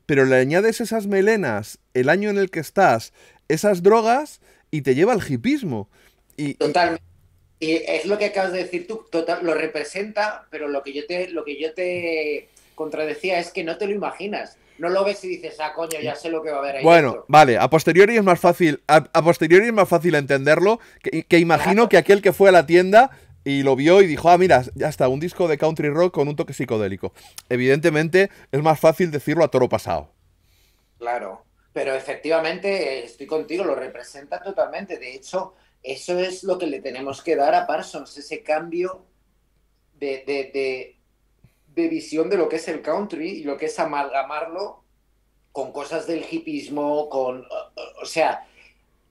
pero le añades esas melenas, el año en el que estás, esas drogas, y te lleva al hipismo. Y, Totalmente. Y es lo que acabas de decir tú, total, lo representa, pero lo que yo te, lo que yo te contradecía es que no te lo imaginas no lo ves y dices, ah, coño, ya sé lo que va a haber ahí. Bueno, vale, a posteriori es más fácil, a, posteriori es más fácil entenderlo que, que imagino que aquel que fue a la tienda y lo vio y dijo, ah, mira, ya está, un disco de country rock con un toque psicodélico. Evidentemente es más fácil decirlo a toro pasado. Claro, pero efectivamente eh, estoy contigo, lo representa totalmente. De hecho, eso es lo que le tenemos que dar a Parsons, ese cambio de de visión de lo que es el country y lo que es amalgamarlo con cosas del hipismo, con... O sea,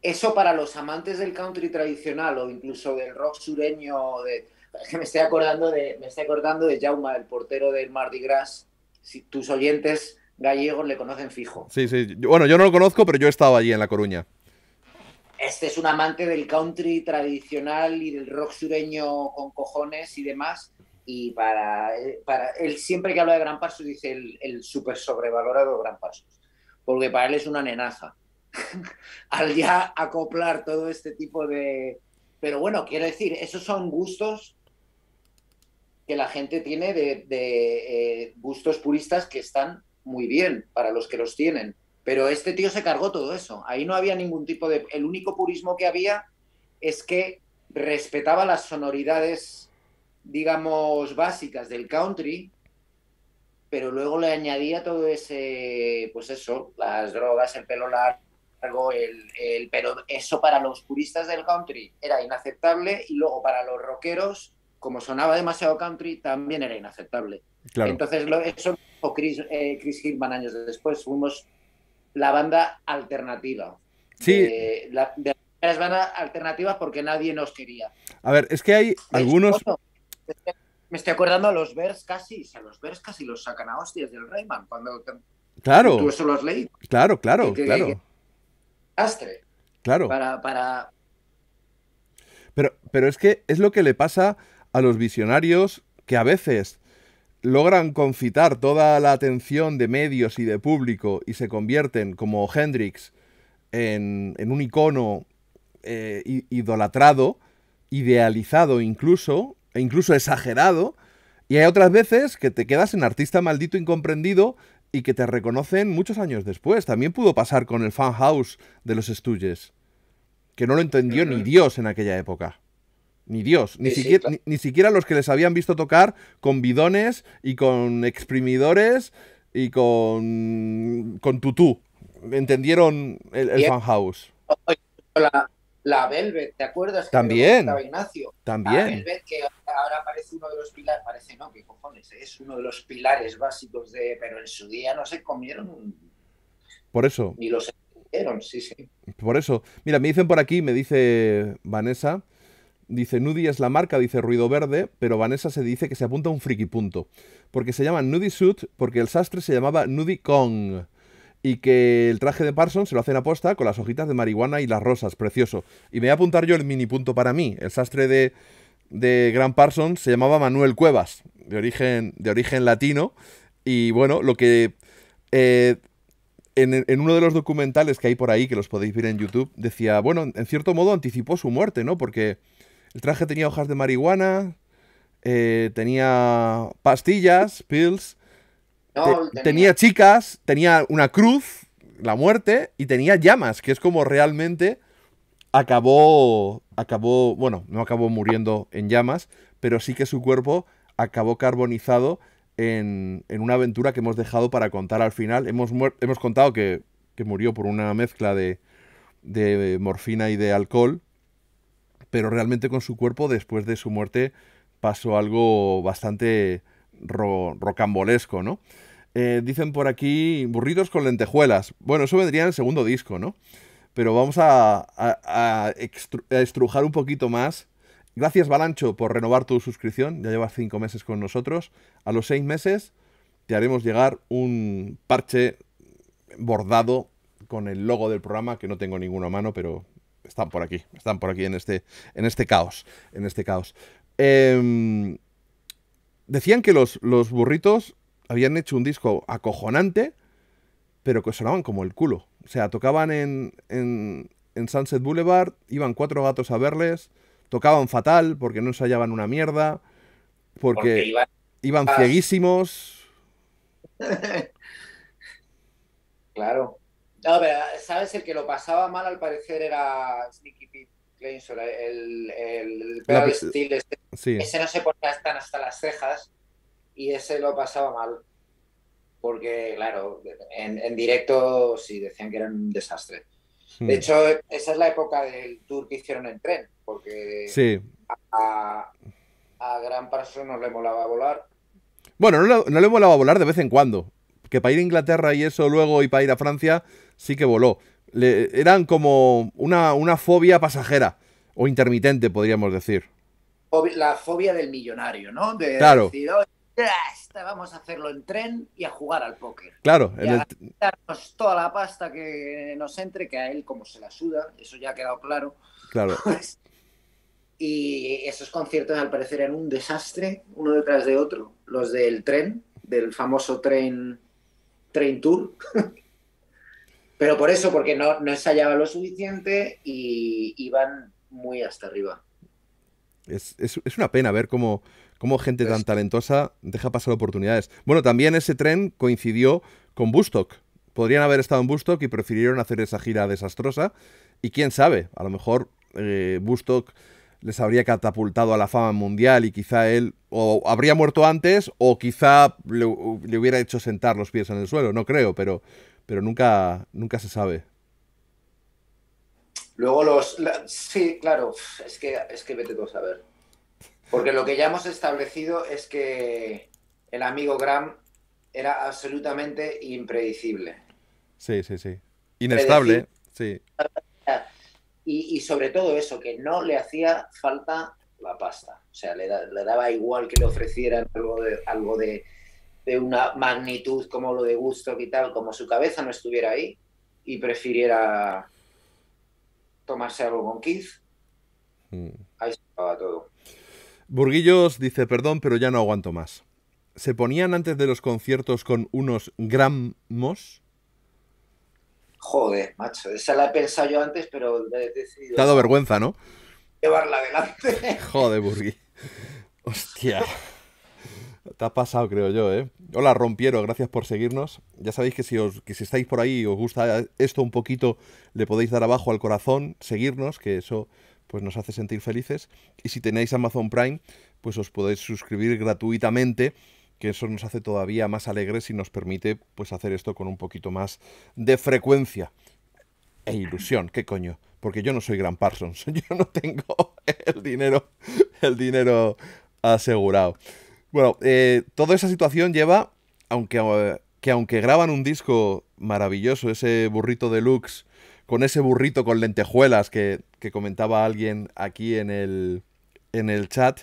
eso para los amantes del country tradicional o incluso del rock sureño, de, que me estoy acordando de, me estoy acordando de Jauma, el portero del Mardi Gras, si tus oyentes gallegos le conocen fijo. Sí, sí, bueno, yo no lo conozco, pero yo he estado allí en La Coruña. Este es un amante del country tradicional y del rock sureño con cojones y demás, y para, eh, para él siempre que habla de Gran paso dice el, el súper sobrevalorado Gran paso porque para él es una nenaza. Al ya acoplar todo este tipo de... Pero bueno, quiero decir, esos son gustos que la gente tiene de, eh, gustos puristas que están muy bien para los que los tienen. Pero este tío se cargó todo eso. Ahí no había ningún tipo de... El único purismo que había es que respetaba las sonoridades digamos, básicas del country, pero luego le añadía todo ese, pues eso, las drogas, el pelo largo, el, el pero eso para los puristas del country era inaceptable y luego para los rockeros, como sonaba demasiado country, también era inaceptable. Entonces, eso Chris, eh, Chris Hillman años después, fuimos la banda alternativa. Sí. las bandas alternativas porque nadie nos quería. A ver, es que hay algunos... Me estoy acordando a los Bears casi, a los Bears casi los sacan a hostias del Rayman cuando claro. tú eso has leído. Claro, claro, claro. astre. Claro. Para, Pero, pero es que es lo que le pasa a los visionarios que a veces logran confitar toda la atención de medios y de público y se convierten, como Hendrix, en, un icono eh, idolatrado, idealizado incluso, e incluso exagerado, y hay otras veces que te quedas en artista maldito incomprendido y que te reconocen muchos años después. También pudo pasar con el fan house de los Stooges, que no lo entendió ni Dios en aquella época. Ni Dios, eh, ni, siquiera, los que les habían visto tocar con bidones y con exprimidores y con, con tutú. Entendieron el, fan house. La Velvet, ¿te acuerdas? También. Ignacio. También. La Velvet, que ahora parece uno de los pilares, parece no, que cojones, ¿eh? es uno de los pilares básicos de. Pero en su día no se comieron. Por eso. Ni los entendieron, sí, sí. Por eso. Mira, me dicen por aquí, me dice Vanessa. Dice Nudie es la marca, dice Ruido Verde, pero Vanessa se dice que se apunta a un friki punto. Porque se llama Nudie Suit porque el sastre se llamaba Nudie Kong y que el traje de Parsons se lo hacen aposta con las hojitas de marihuana y las rosas, precioso. Y me voy a apuntar yo el mini punto para mí. El sastre de, de Gran Parsons se llamaba Manuel Cuevas, de origen, de origen latino. Y bueno, lo que... Eh, en, uno de los documentales que hay por ahí, que los podéis ver en YouTube, decía, bueno, en cierto modo anticipó su muerte, ¿no? Porque el traje tenía hojas de marihuana, eh, tenía pastillas, pills, tenía... chicas, tenía una cruz, la muerte, y tenía llamas, que es como realmente acabó, acabó, bueno, no acabó muriendo en llamas, pero sí que su cuerpo acabó carbonizado en, una aventura que hemos dejado para contar al final. Hemos, hemos contado que, que, murió por una mezcla de, de morfina y de alcohol, pero realmente con su cuerpo, después de su muerte, pasó algo bastante rocambolesco, ¿no? Eh, dicen por aquí burritos con lentejuelas. Bueno, eso vendría en el segundo disco, ¿no? Pero vamos a, a, estrujar un poquito más. Gracias, Balancho, por renovar tu suscripción. Ya llevas cinco meses con nosotros. A los seis meses te haremos llegar un parche bordado con el logo del programa, que no tengo ninguna mano, pero están por aquí, están por aquí en este, en este caos, en este caos. Eh, Decían que los, los burritos habían hecho un disco acojonante, pero que sonaban como el culo. O sea, tocaban en, en, en, Sunset Boulevard, iban cuatro gatos a verles, tocaban fatal porque no ensayaban una mierda, porque, iban, cieguísimos. claro. No, pero sabes, el que lo pasaba mal al parecer era Sneaky el, el estilo ese no se ponía hasta, hasta las cejas y ese lo pasaba mal. Porque, claro, en, en directo sí decían que era un desastre. De hmm. hecho, esa es la época del tour que hicieron en tren, porque sí. a, a, Gran Paso no le molaba volar. Bueno, no, no le molaba volar de vez en cuando. Que para ir a Inglaterra y eso luego y para ir a Francia sí que voló eran como una, fobia pasajera o intermitente, podríamos decir. La fobia del millonario, ¿no? De Decir, vamos a hacerlo en tren y a jugar al póker. Claro. Y toda la pasta que nos entre, que a él como se la suda, eso ya ha quedado claro. Claro. Pues, y esos conciertos al parecer eran un desastre, uno detrás de otro, los del tren, del famoso tren, tren tour. Pero por eso, porque no, no ensayaba lo suficiente y iban muy hasta arriba. Es, una pena ver cómo, gente tan talentosa deja pasar oportunidades. Bueno, también ese tren coincidió con Bustock. Podrían haber estado en Bustock y prefirieron hacer esa gira desastrosa. Y quién sabe, a lo mejor eh, Bustock les habría catapultado a la fama mundial y quizá él o habría muerto antes o quizá le, hubiera hecho sentar los pies en el suelo, no creo, pero pero nunca, nunca se sabe. Luego los... sí, claro, es que, es que vete a saber. Porque lo que ya hemos establecido es que el amigo Graham era absolutamente impredecible. Sí, sí, sí. Inestable, sí. Y, y, sobre todo eso, que no le hacía falta la pasta. O sea, le, le daba igual que le ofrecieran algo de, algo de de una magnitud como lo de Gusto y tal, como su cabeza no estuviera ahí y prefiriera tomarse algo con Keith, mm. ahí estaba todo. Burguillos dice, perdón, pero ya no aguanto más. ¿Se ponían antes de los conciertos con unos gramos? Joder, macho, esa la he pensado yo antes, pero he decidido... dado vergüenza, ¿no? Llevarla adelante. Joder, Burgui. Hostia te pasado, creo yo, ¿eh? Hola, Rompiero, gracias por seguirnos. Ya sabéis que si, os, estáis por ahí y os gusta esto un poquito, le podéis dar abajo al corazón, seguirnos, que eso pues nos hace sentir felices. Y si tenéis Amazon Prime, pues os podéis suscribir gratuitamente, que eso nos hace todavía más alegres y nos permite pues hacer esto con un poquito más de frecuencia e ilusión, qué coño, porque yo no soy Gran Parsons, yo no tengo el dinero, el dinero asegurado. Bueno, eh, toda esa situación lleva, aunque, eh, que aunque graban un disco maravilloso, ese burrito deluxe, con ese burrito con lentejuelas que, comentaba alguien aquí en el, en el chat,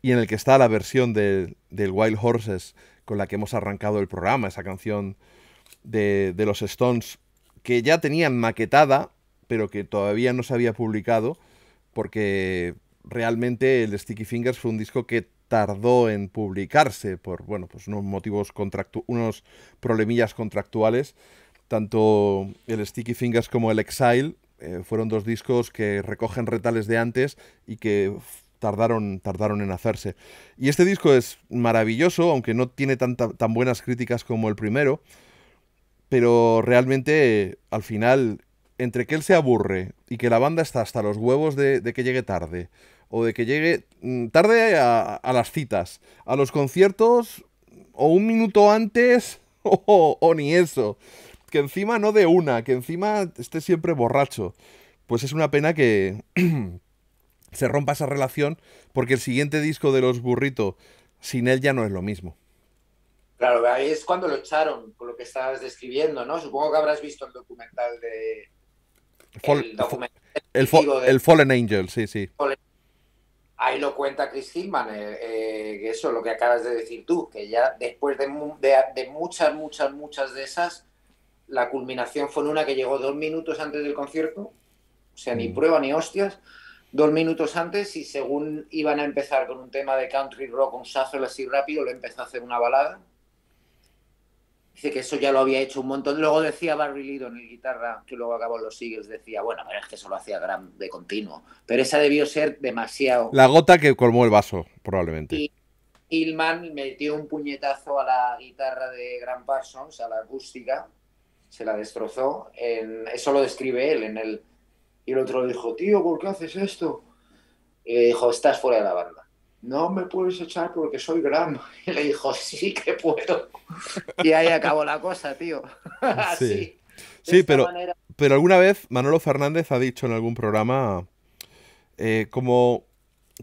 y en el que está la versión de, del Wild Horses con la que hemos arrancado el programa, esa canción de, de los Stones, que ya tenían maquetada, pero que todavía no se había publicado, porque realmente el Sticky Fingers fue un disco que tardó en publicarse por, bueno, pues unos motivos unos problemillas contractuales. Tanto el Sticky Fingers como el Exile eh, fueron dos discos que recogen retales de antes y que tardaron, tardaron en hacerse. Y este disco es maravilloso, aunque no tiene tanta, tan buenas críticas como el primero, pero realmente al final, entre que él se aburre y que la banda está hasta los huevos de que llegue tarde, o de que llegue mm, tarde a, las citas, a los conciertos, o un minuto antes, o, ni eso. Que encima no de una, que encima esté siempre borracho. Pues es una pena que se rompa esa relación, porque el siguiente disco de los burritos sin él ya no es lo mismo. Claro, ahí es cuando lo echaron, con lo que estabas describiendo, ¿no? Supongo que habrás visto el documental de. el, documental el, Fallen Angel, sí, sí ahí lo cuenta Chris Hillman, eh, eh eso lo que acabas de decir tú, que ya después de, muchas, muchas, muchas de esas, la culminación fue una que llegó dos minutos antes del concierto, o sea, ni mm. prueba ni hostias, dos minutos antes y según iban a empezar con un tema de country rock, un shuffle así rápido, lo empezó a hacer una balada Dice que eso ya lo había hecho un montón. Luego decía Barry en el guitarra, que luego acabó en los Eagles, decía, bueno, pero es que eso lo hacía Graham de continuo. Pero esa debió ser demasiado. La gota que colmó el vaso, probablemente. Y Hillman metió un puñetazo a la guitarra de gran Parsons, a la acústica, se la destrozó. Eso lo describe él en el... Y el otro dijo, tío, ¿por qué haces esto? Y le dijo, estás fuera de la banda no me puedes echar porque soy grano. Y le dijo, sí que puedo. Y ahí acabó la cosa, tío. Sí, sí pero, pero alguna vez Manolo Fernández ha dicho en algún programa eh, como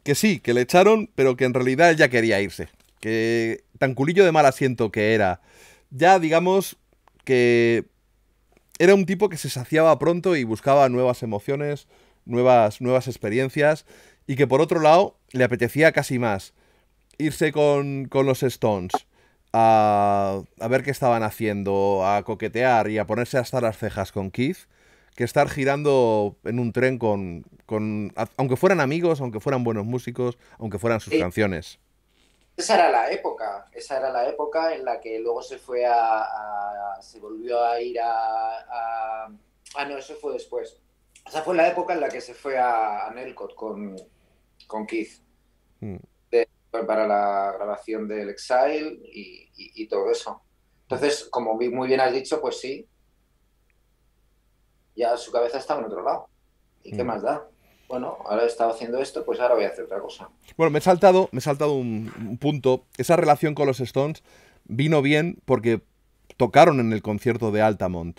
que sí, que le echaron, pero que en realidad ya quería irse. Que tan culillo de mal asiento que era. Ya digamos que era un tipo que se saciaba pronto y buscaba nuevas emociones, nuevas, nuevas experiencias y que por otro lado le apetecía casi más irse con, los Stones a, ver qué estaban haciendo, a coquetear y a ponerse hasta las cejas con Keith, que estar girando en un tren con, aunque fueran amigos, aunque fueran buenos músicos, aunque fueran sus eh, canciones. Esa era la época, esa era la época en la que luego se fue a, se volvió a ir a, Ah, no, eso fue después. esa fue la época en la que se fue a, a Nelcott con, con Keith hmm. para la grabación del Exile y, todo eso. Entonces, como muy bien has dicho, pues sí, ya su cabeza está en otro lado. ¿Y qué hmm. más da? Bueno, ahora he estado haciendo esto, pues ahora voy a hacer otra cosa. Bueno, me he saltado, me he saltado un, punto. Esa relación con los Stones vino bien porque tocaron en el concierto de Altamont.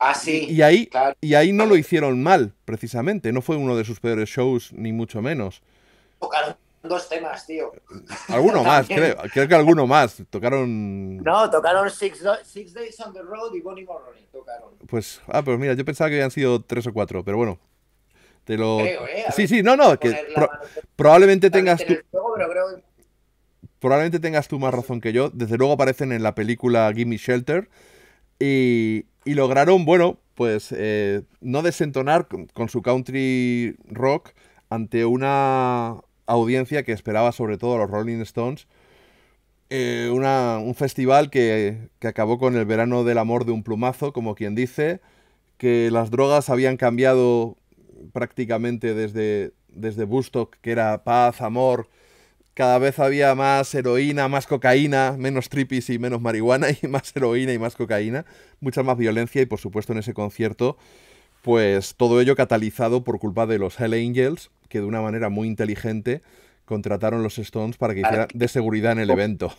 Ah, sí. Y ahí, y ahí no lo hicieron mal, precisamente. No fue uno de sus peores shows, ni mucho menos tocaron dos temas, tío. Alguno más, creo. Creo que alguno más. Tocaron. No, tocaron Six, Days on the Road y Bonnie Morrone. Tocaron. Pues, ah, pues mira, yo pensaba que habían sido tres o cuatro, pero bueno. Te lo. Creo, ¿eh? Sí, sí, no, no. Que probablemente tengas tú. Probablemente tengas tú más razón que yo. Desde luego aparecen en la película Gimme Shelter. Y, y lograron, bueno, pues eh, no desentonar con, su country rock ante una audiencia que esperaba sobre todo a los Rolling Stones. Eh, un festival que, acabó con el verano del amor de un plumazo, como quien dice, que las drogas habían cambiado prácticamente desde, desde Bustock, que era paz, amor, cada vez había más heroína, más cocaína, menos tripis y menos marihuana, y más heroína y más cocaína, mucha más violencia y por supuesto en ese concierto, pues todo ello catalizado por culpa de los Hell Angels, que de una manera muy inteligente contrataron los Stones para que hicieran de seguridad en el oh. evento.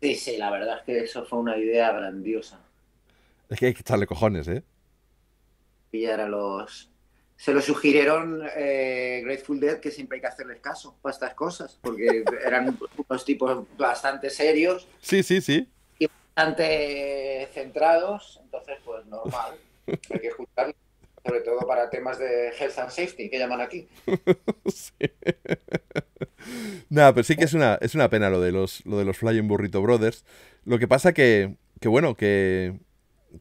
Sí, sí, la verdad es que eso fue una idea grandiosa. Es que hay que echarle cojones, ¿eh? Pillar a los... Se lo sugirieron eh, Grateful Dead que siempre hay que hacerles caso para estas cosas, porque eran unos tipos bastante serios. Sí, sí, sí. Y bastante centrados, entonces pues normal, hay que escucharlos sobre todo para temas de health and safety que llaman aquí. sí. Nada, pero sí que es una, es una pena lo de los, de los Flying Burrito Brothers. Lo que pasa que, que bueno, que,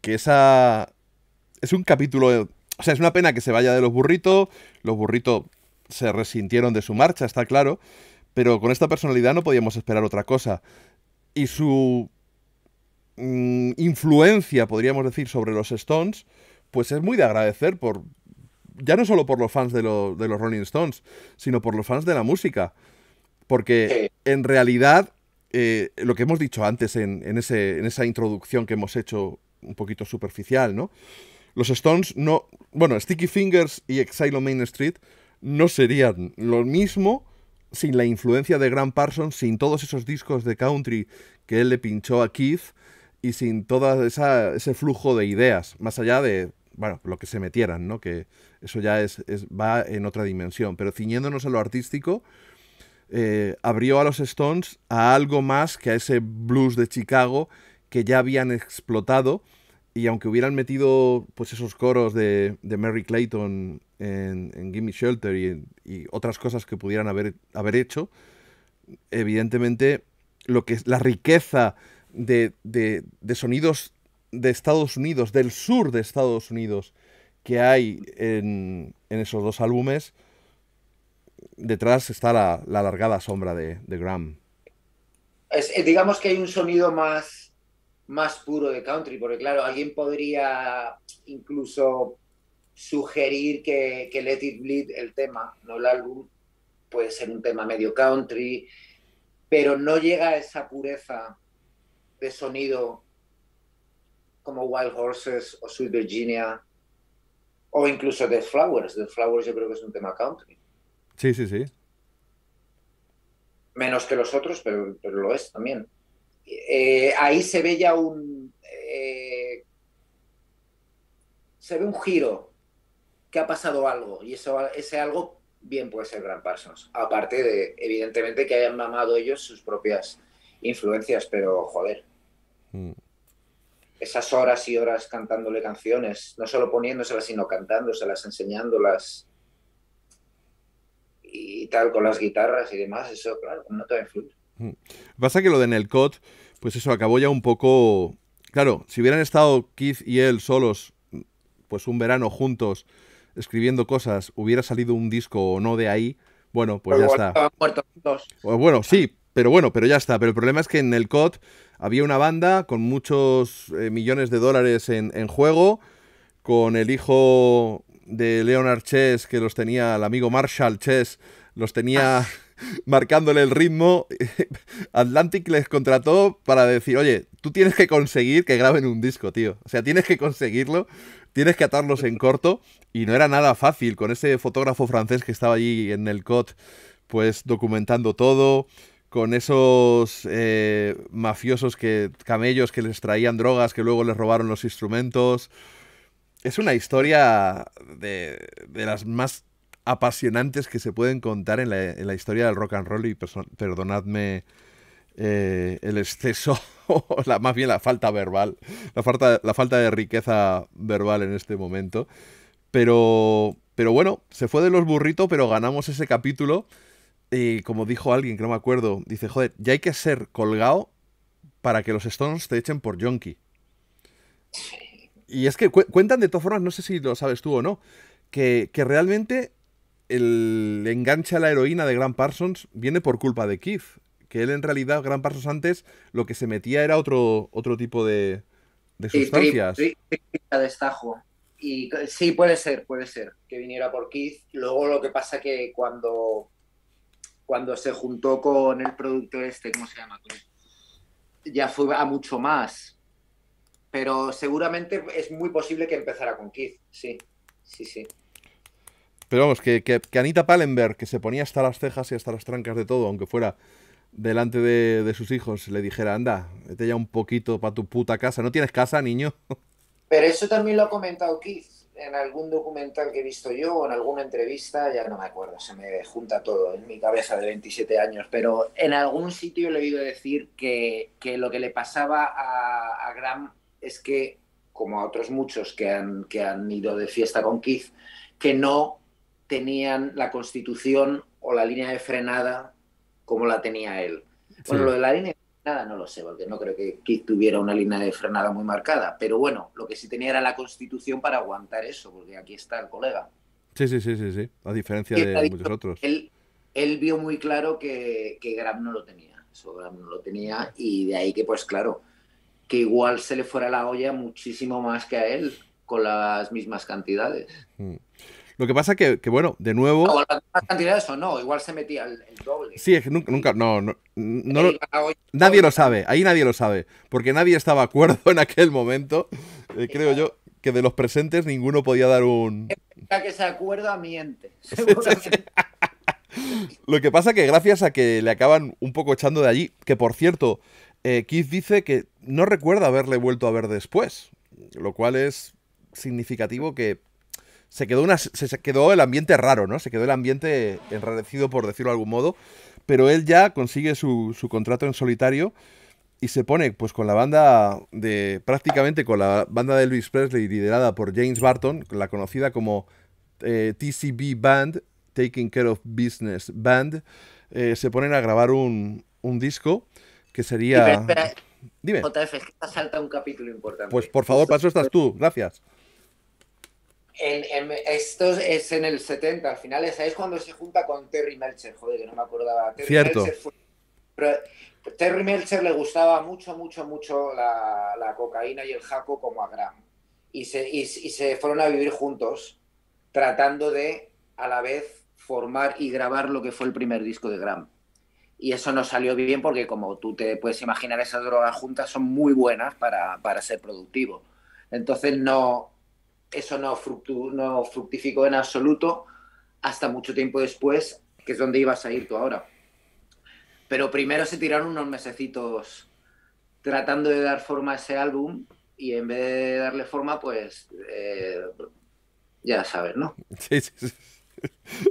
que esa... Es un capítulo... O sea, es una pena que se vaya de los burritos. Los burritos se resintieron de su marcha, está claro. Pero con esta personalidad no podíamos esperar otra cosa. Y su mm, influencia, podríamos decir, sobre los Stones, pues es muy de agradecer por, ya no solo por los fans de, los Rolling Stones, sino por los fans de la música. Porque en realidad, eh, lo que hemos dicho antes en, ese, en esa introducción que hemos hecho un poquito superficial, ¿no? Los Stones no. Bueno, Sticky Fingers y Exile on Main Street no serían lo mismo sin la influencia de Grant Parsons, sin todos esos discos de country que él le pinchó a Keith y sin todo ese flujo de ideas, más allá de bueno, lo que se metieran, ¿no? Que eso ya es, va en otra dimensión. Pero ciñéndonos a lo artístico, eh, abrió a los Stones a algo más que a ese blues de Chicago que ya habían explotado y aunque hubieran metido pues esos coros de, de Mary Clayton en, en Gimme Shelter y, otras cosas que pudieran haber, haber hecho, evidentemente lo que es la riqueza de, de, de sonidos de Estados Unidos, del sur de Estados Unidos, que hay en, esos dos álbumes, detrás está la, la sombra de, de Graham. Eh, digamos que hay un sonido más, más puro de country, porque claro, alguien podría incluso sugerir que, que Let It Bleed, el tema, no el álbum, puede ser un tema medio country, pero no llega a esa pureza de sonido como Wild Horses o Sweet Virginia o incluso The Flowers. The Flowers yo creo que es un tema country. Sí, sí, sí. Menos que los otros, pero, lo es también. Eh, ahí se ve ya un... Eh, se ve un giro, que ha pasado algo, y eso, ese algo bien puede ser Gran Parsons. Aparte de, evidentemente, que hayan mamado ellos sus propias influencias, pero joder. Mm esas horas y horas cantándole canciones, no solo poniéndoselas, sino cantándoselas, enseñándolas y tal, con las guitarras y demás, eso, claro, no te va a Pasa que lo de Nelcott, pues eso acabó ya un poco. Claro, si hubieran estado Keith y él solos, pues un verano juntos, escribiendo cosas, hubiera salido un disco o no de ahí, bueno, pues ya está. Muertos. Bueno, sí, pero bueno, pero ya está. Pero el problema es que en Nelcott había una banda con muchos eh, millones de dólares en, juego, con el hijo de Leonard Chess, que los tenía, el amigo Marshall Chess, los tenía ah. marcándole el ritmo. Atlantic les contrató para decir, oye, tú tienes que conseguir que graben un disco, tío. O sea, tienes que conseguirlo, tienes que atarlos en corto. Y no era nada fácil con ese fotógrafo francés que estaba allí en el COT, pues documentando todo con esos eh, mafiosos que camellos que les traían drogas que luego les robaron los instrumentos. Es una historia de, de las más apasionantes que se pueden contar en la, en la historia del rock and roll y perdonadme eh, el exceso, o la, más bien la falta verbal, la falta, la falta de riqueza verbal en este momento. Pero, pero bueno, se fue de los burritos, pero ganamos ese capítulo y como dijo alguien, que no me acuerdo, dice, joder, ya hay que ser colgado para que los Stones te echen por Jonky. Y es que cuentan de todas formas, no sé si lo sabes tú o no, que, realmente el enganche a la heroína de Gran Parsons viene por culpa de Keith. Que él en realidad, Gran Parsons antes, lo que se metía era otro, otro tipo de, sustancias. Sí, Y sí, puede ser, puede ser que viniera por Keith. Luego lo que pasa que cuando cuando se juntó con el productor este, ¿cómo se llama? Ya fue a mucho más. Pero seguramente es muy posible que empezara con Keith, sí, sí, sí. Pero vamos, que, que, Anita Palenberg, que se ponía hasta las cejas y hasta las trancas de todo, aunque fuera delante de, de sus hijos, le dijera, anda, vete ya un poquito para tu puta casa, no tienes casa, niño. Pero eso también lo ha comentado Keith en algún documental que he visto yo o en alguna entrevista, ya no me acuerdo, se me junta todo en mi cabeza de 27 años, pero en algún sitio le he oído decir que, lo que le pasaba a, Graham es que, como a otros muchos que han, que han ido de fiesta con Keith, que no tenían la constitución o la línea de frenada como la tenía él. Bueno, lo de la línea de Nada, no lo sé, porque no creo que tuviera una línea de frenada muy marcada. Pero bueno, lo que sí tenía era la constitución para aguantar eso, porque aquí está el colega. Sí, sí, sí, sí, sí. A diferencia de muchos otros. Él, él, vio muy claro que, que Graham no lo tenía. Eso Graham no lo tenía. Y de ahí que, pues claro, que igual se le fuera la olla muchísimo más que a él con las mismas cantidades. Mm. Lo que pasa que, que bueno, de nuevo. No, cantidad de eso no, igual se metía el, doble. Sí, es que nunca, nunca no, no, nadie lo sabe, ahí nadie lo sabe, porque nadie estaba de acuerdo en aquel momento, eh, creo yo, que de los presentes ninguno podía dar un. que se acuerda miente. Lo que pasa es que gracias a que le acaban un poco echando de allí, que por cierto, eh, Keith dice que no recuerda haberle vuelto a ver después, lo cual es significativo que se quedó, una, se quedó el ambiente raro, ¿no? Se quedó el ambiente enrarecido, por decirlo de algún modo. Pero él ya consigue su, su contrato en solitario y se pone pues con la banda de prácticamente con la banda de Elvis Presley liderada por James Barton, la conocida como eh, TCB Band, Taking Care of Business Band, eh, se ponen a grabar un, un disco que sería... Dime. JF, salta un capítulo importante. Pues por favor, paso estás tú, gracias esto es en el 70, al final, esa es cuando se junta con Terry Melcher, joder, que no me acordaba. Terry Cierto. Melcher Terry Melcher le gustaba mucho, mucho, mucho la, cocaína y el jaco como a Graham. Y se, fueron a vivir juntos, tratando de, a la vez, formar y grabar lo que fue el primer disco de Graham. Y eso no salió bien porque, como tú te puedes imaginar, esas drogas juntas son muy buenas para, para ser productivo. Entonces no, eso no, no fructificó en absoluto hasta mucho tiempo después, que es donde ibas a ir tú ahora. Pero primero se tiraron unos mesecitos tratando de dar forma a ese álbum y en vez de darle forma, pues eh, ya sabes, ¿no? Sí, sí, sí.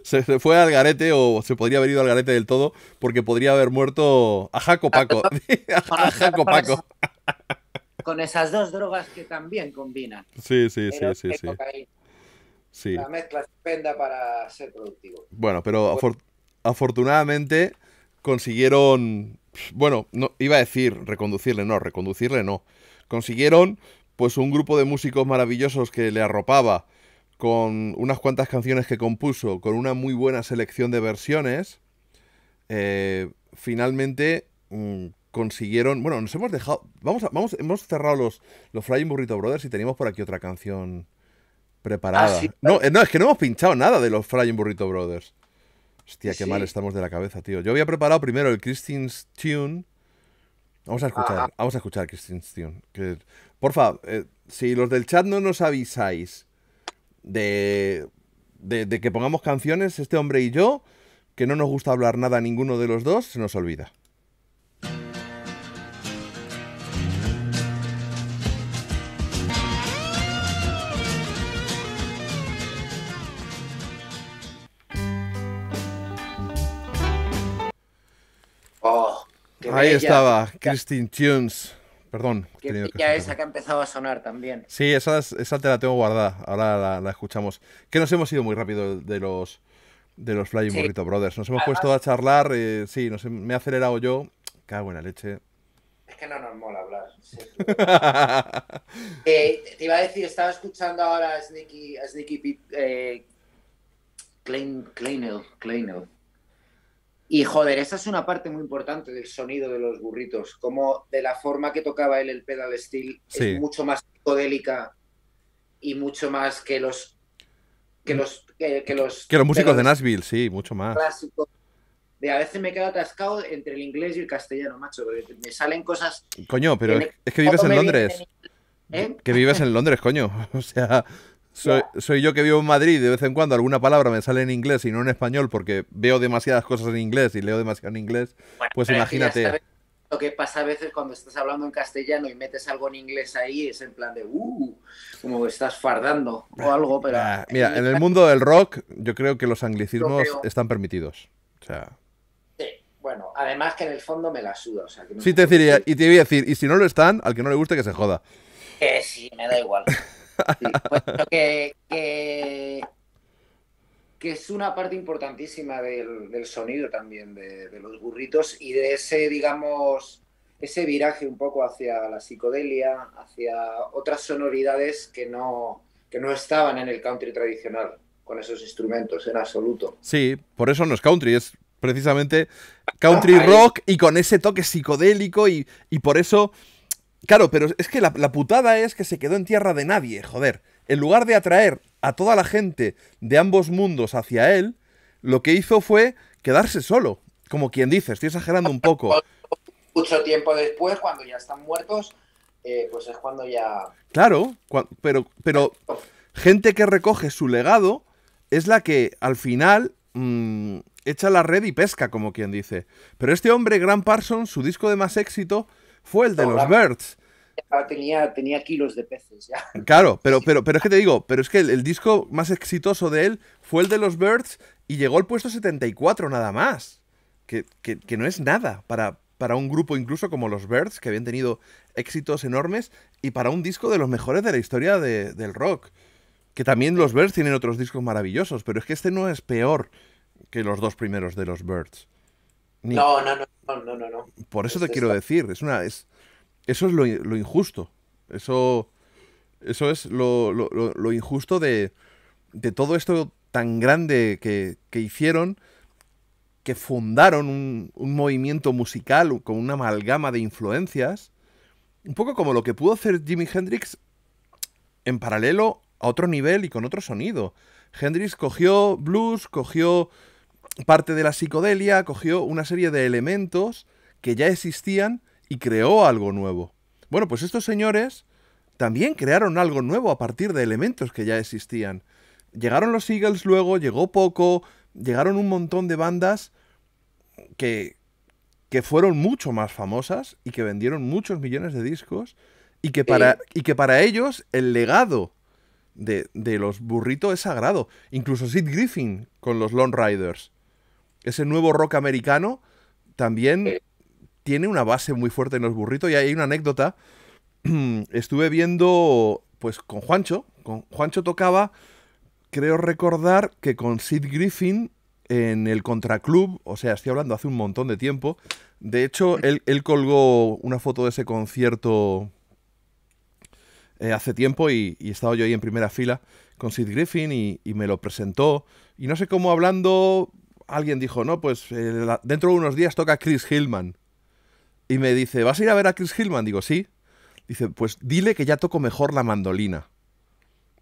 Se, se, fue al garete o se podría haber ido al garete del todo porque podría haber muerto a Jaco Paco. a Jaco Paco con esas dos drogas que también combinan. Sí, sí, sí, sí. sí. sí. La mezcla estupenda para ser productivo. Bueno, pero afortunadamente consiguieron, bueno, no iba a decir reconducirle, no, reconducirle no. Consiguieron pues un grupo de músicos maravillosos que le arropaba con unas cuantas canciones que compuso, con una muy buena selección de versiones, eh, finalmente mm, consiguieron. Bueno, nos hemos dejado. Vamos, a, vamos hemos cerrado los, los Flying Burrito Brothers y teníamos por aquí otra canción preparada. Ah, eh, no, es que no hemos pinchado nada de los Flying Burrito Brothers. Hostia, qué mal estamos de la cabeza, tío. Yo había preparado primero el Christine's Tune. Vamos a escuchar, ah. vamos a escuchar Christine's Tune. Que, porfa, eh, si los del chat no nos avisáis de, de, de que pongamos canciones, este hombre y yo, que no nos gusta hablar nada a ninguno de los dos, se nos olvida. Ahí estaba, Christine Tunes. Perdón. esa que ha empezado a sonar también. Sí, esa, esa te la tengo guardada. Ahora la, escuchamos. Que nos hemos ido muy rápido de los de los Flying sí. Brothers. Nos hemos puesto a charlar. Eh, sí, me he acelerado yo. Cada buena leche. Es que no nos mola hablar. Eh, te iba a decir, estaba escuchando ahora a Sneaky, a eh, Kleinel. Y joder, esa es una parte muy importante del sonido de los burritos, como de la forma que tocaba él el pedal steel, es mucho más psicodélica y mucho más que los que los que, los que músicos de Nashville, sí, mucho más. De a veces me quedo atascado entre el inglés y el castellano, macho, porque me salen cosas. Coño, pero es, que vives en Londres. ¿eh? Que vives en Londres, coño. O sea, soy, yo que vivo en Madrid, de vez en cuando alguna palabra me sale en inglés y no en español porque veo demasiadas cosas en inglés y leo demasiado en inglés, pues imagínate. Lo que pasa a veces cuando estás hablando en castellano y metes algo en inglés ahí es en plan de, uh, como estás fardando o algo, pero... mira, en el mundo del rock yo creo que los anglicismos están permitidos. O Bueno, además que en el fondo me la suda. sí, te diría, y te voy a decir, y si no lo están, al que no le guste que se joda. Que sí, me da igual. Pues, que, es una parte importantísima del, sonido también de, los burritos y de ese, digamos, ese viraje un poco hacia la psicodelia, hacia otras sonoridades que no, que no estaban en el country tradicional con esos instrumentos en absoluto. Sí, por eso no es country, es precisamente country rock y con ese toque psicodélico y, y por eso Claro, pero es que la, putada es que se quedó en tierra de nadie, joder. En lugar de atraer a toda la gente de ambos mundos hacia él, lo que hizo fue quedarse solo. Como quien dice, estoy exagerando un poco. Mucho tiempo después, cuando ya están muertos, eh, pues es cuando ya. Claro, pero, pero gente que recoge su legado es la que al final mm, echa la red y pesca, como quien dice. Pero este hombre, Grant Parsons, su disco de más éxito fue el de los Birds. Tenía, kilos de peces ya. Claro, pero, pero, pero es que te digo, pero es que el, disco más exitoso de él fue el de los Birds y llegó al puesto 74 nada más. Que, que, no es nada para, para un grupo incluso como los Birds, que habían tenido éxitos enormes, y para un disco de los mejores de la historia del rock. Que también los Birds tienen otros discos maravillosos, pero es que este no es peor que los dos primeros de los Birds. No, no, no, no, no, no, Por eso te quiero decir, es una, es, eso es lo, injusto. Eso, eso es lo, lo, injusto de, de, todo esto tan grande que, que hicieron, que fundaron un, un, movimiento musical con una amalgama de influencias, un poco como lo que pudo hacer Jimi Hendrix en paralelo a otro nivel y con otro sonido. Hendrix cogió blues, cogió parte de la psicodelia, cogió una serie de elementos que ya existían y creó algo nuevo. Bueno, pues estos señores también crearon algo nuevo a partir de elementos que ya existían. Llegaron los Eagles luego, llegó poco, llegaron un montón de bandas que, que fueron mucho más famosas y que vendieron muchos millones de discos y que para, eh. y que para ellos el legado de, de los burritos es sagrado. Incluso Sid Griffin con los Lone Riders ese nuevo rock americano también tiene una base muy fuerte en los burritos. Y hay una anécdota. Estuve viendo, pues, con Juancho. Con Juancho tocaba, creo recordar que con Sid Griffin en el Contraclub, o sea, estoy hablando hace un montón de tiempo. De hecho, mm. él, colgó una foto de ese concierto eh, hace tiempo y, estaba yo ahí en primera fila con Sid Griffin y, me lo presentó. Y no sé cómo hablando alguien dijo, no, pues eh, dentro de unos días toca Chris Hillman. Y me dice, ¿vas a ir a ver a Chris Hillman? Digo, sí. Dice, pues dile que ya toco mejor la mandolina.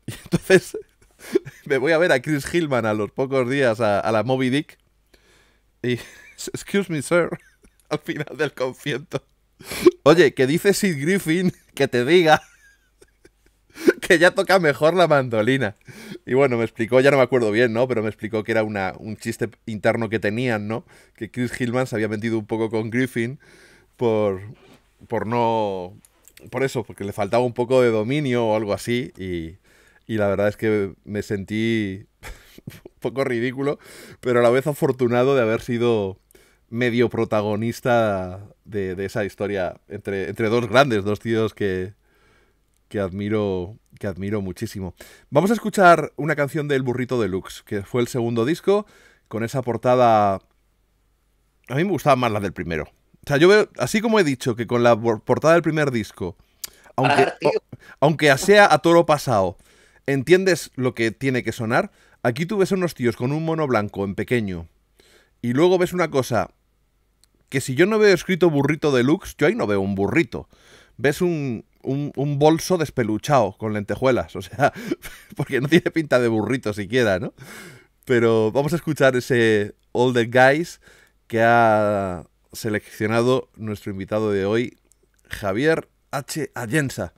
Y entonces me voy a ver a Chris Hillman a los pocos días a, la Moby Dick. Y, excuse me, sir, al final del concierto. Oye, que dice Sid Griffin que te diga que ya toca mejor la mandolina. Y bueno, me explicó, ya no me acuerdo bien, ¿no? Pero me explicó que era un chiste interno que tenían, ¿no? Que Chris Hillman se había metido un poco con Griffin por, por no... Por eso, porque le faltaba un poco de dominio o algo así. Y, la verdad es que me sentí un poco ridículo, pero a la vez afortunado de haber sido medio protagonista de, esa historia entre, entre dos grandes, dos tíos que, que admiro que admiro muchísimo. Vamos a escuchar una canción del Burrito Deluxe, que fue el segundo disco, con esa portada... A mí me gustaba más la del primero. O sea, yo veo, así como he dicho que con la portada del primer disco, aunque, aunque sea a toro pasado, entiendes lo que tiene que sonar, aquí tú ves a unos tíos con un mono blanco en pequeño y luego ves una cosa que si yo no veo escrito burrito deluxe, yo ahí no veo un burrito. Ves un, un, bolso despeluchado con lentejuelas, o sea, porque no tiene pinta de burrito siquiera, ¿no? Pero vamos a escuchar ese All the Guys que ha seleccionado nuestro invitado de hoy, Javier H. Allensa.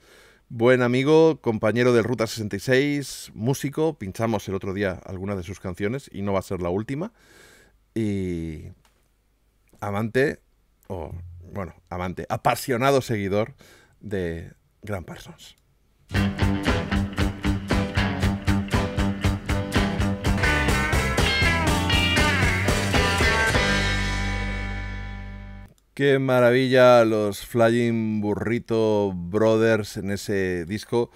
Buen amigo, compañero del Ruta 66, músico, pinchamos el otro día algunas de sus canciones y no va a ser la última. Y amante, o bueno, amante, apasionado seguidor de, Grand Parsons. Qué maravilla los Flying Burrito Brothers en ese disco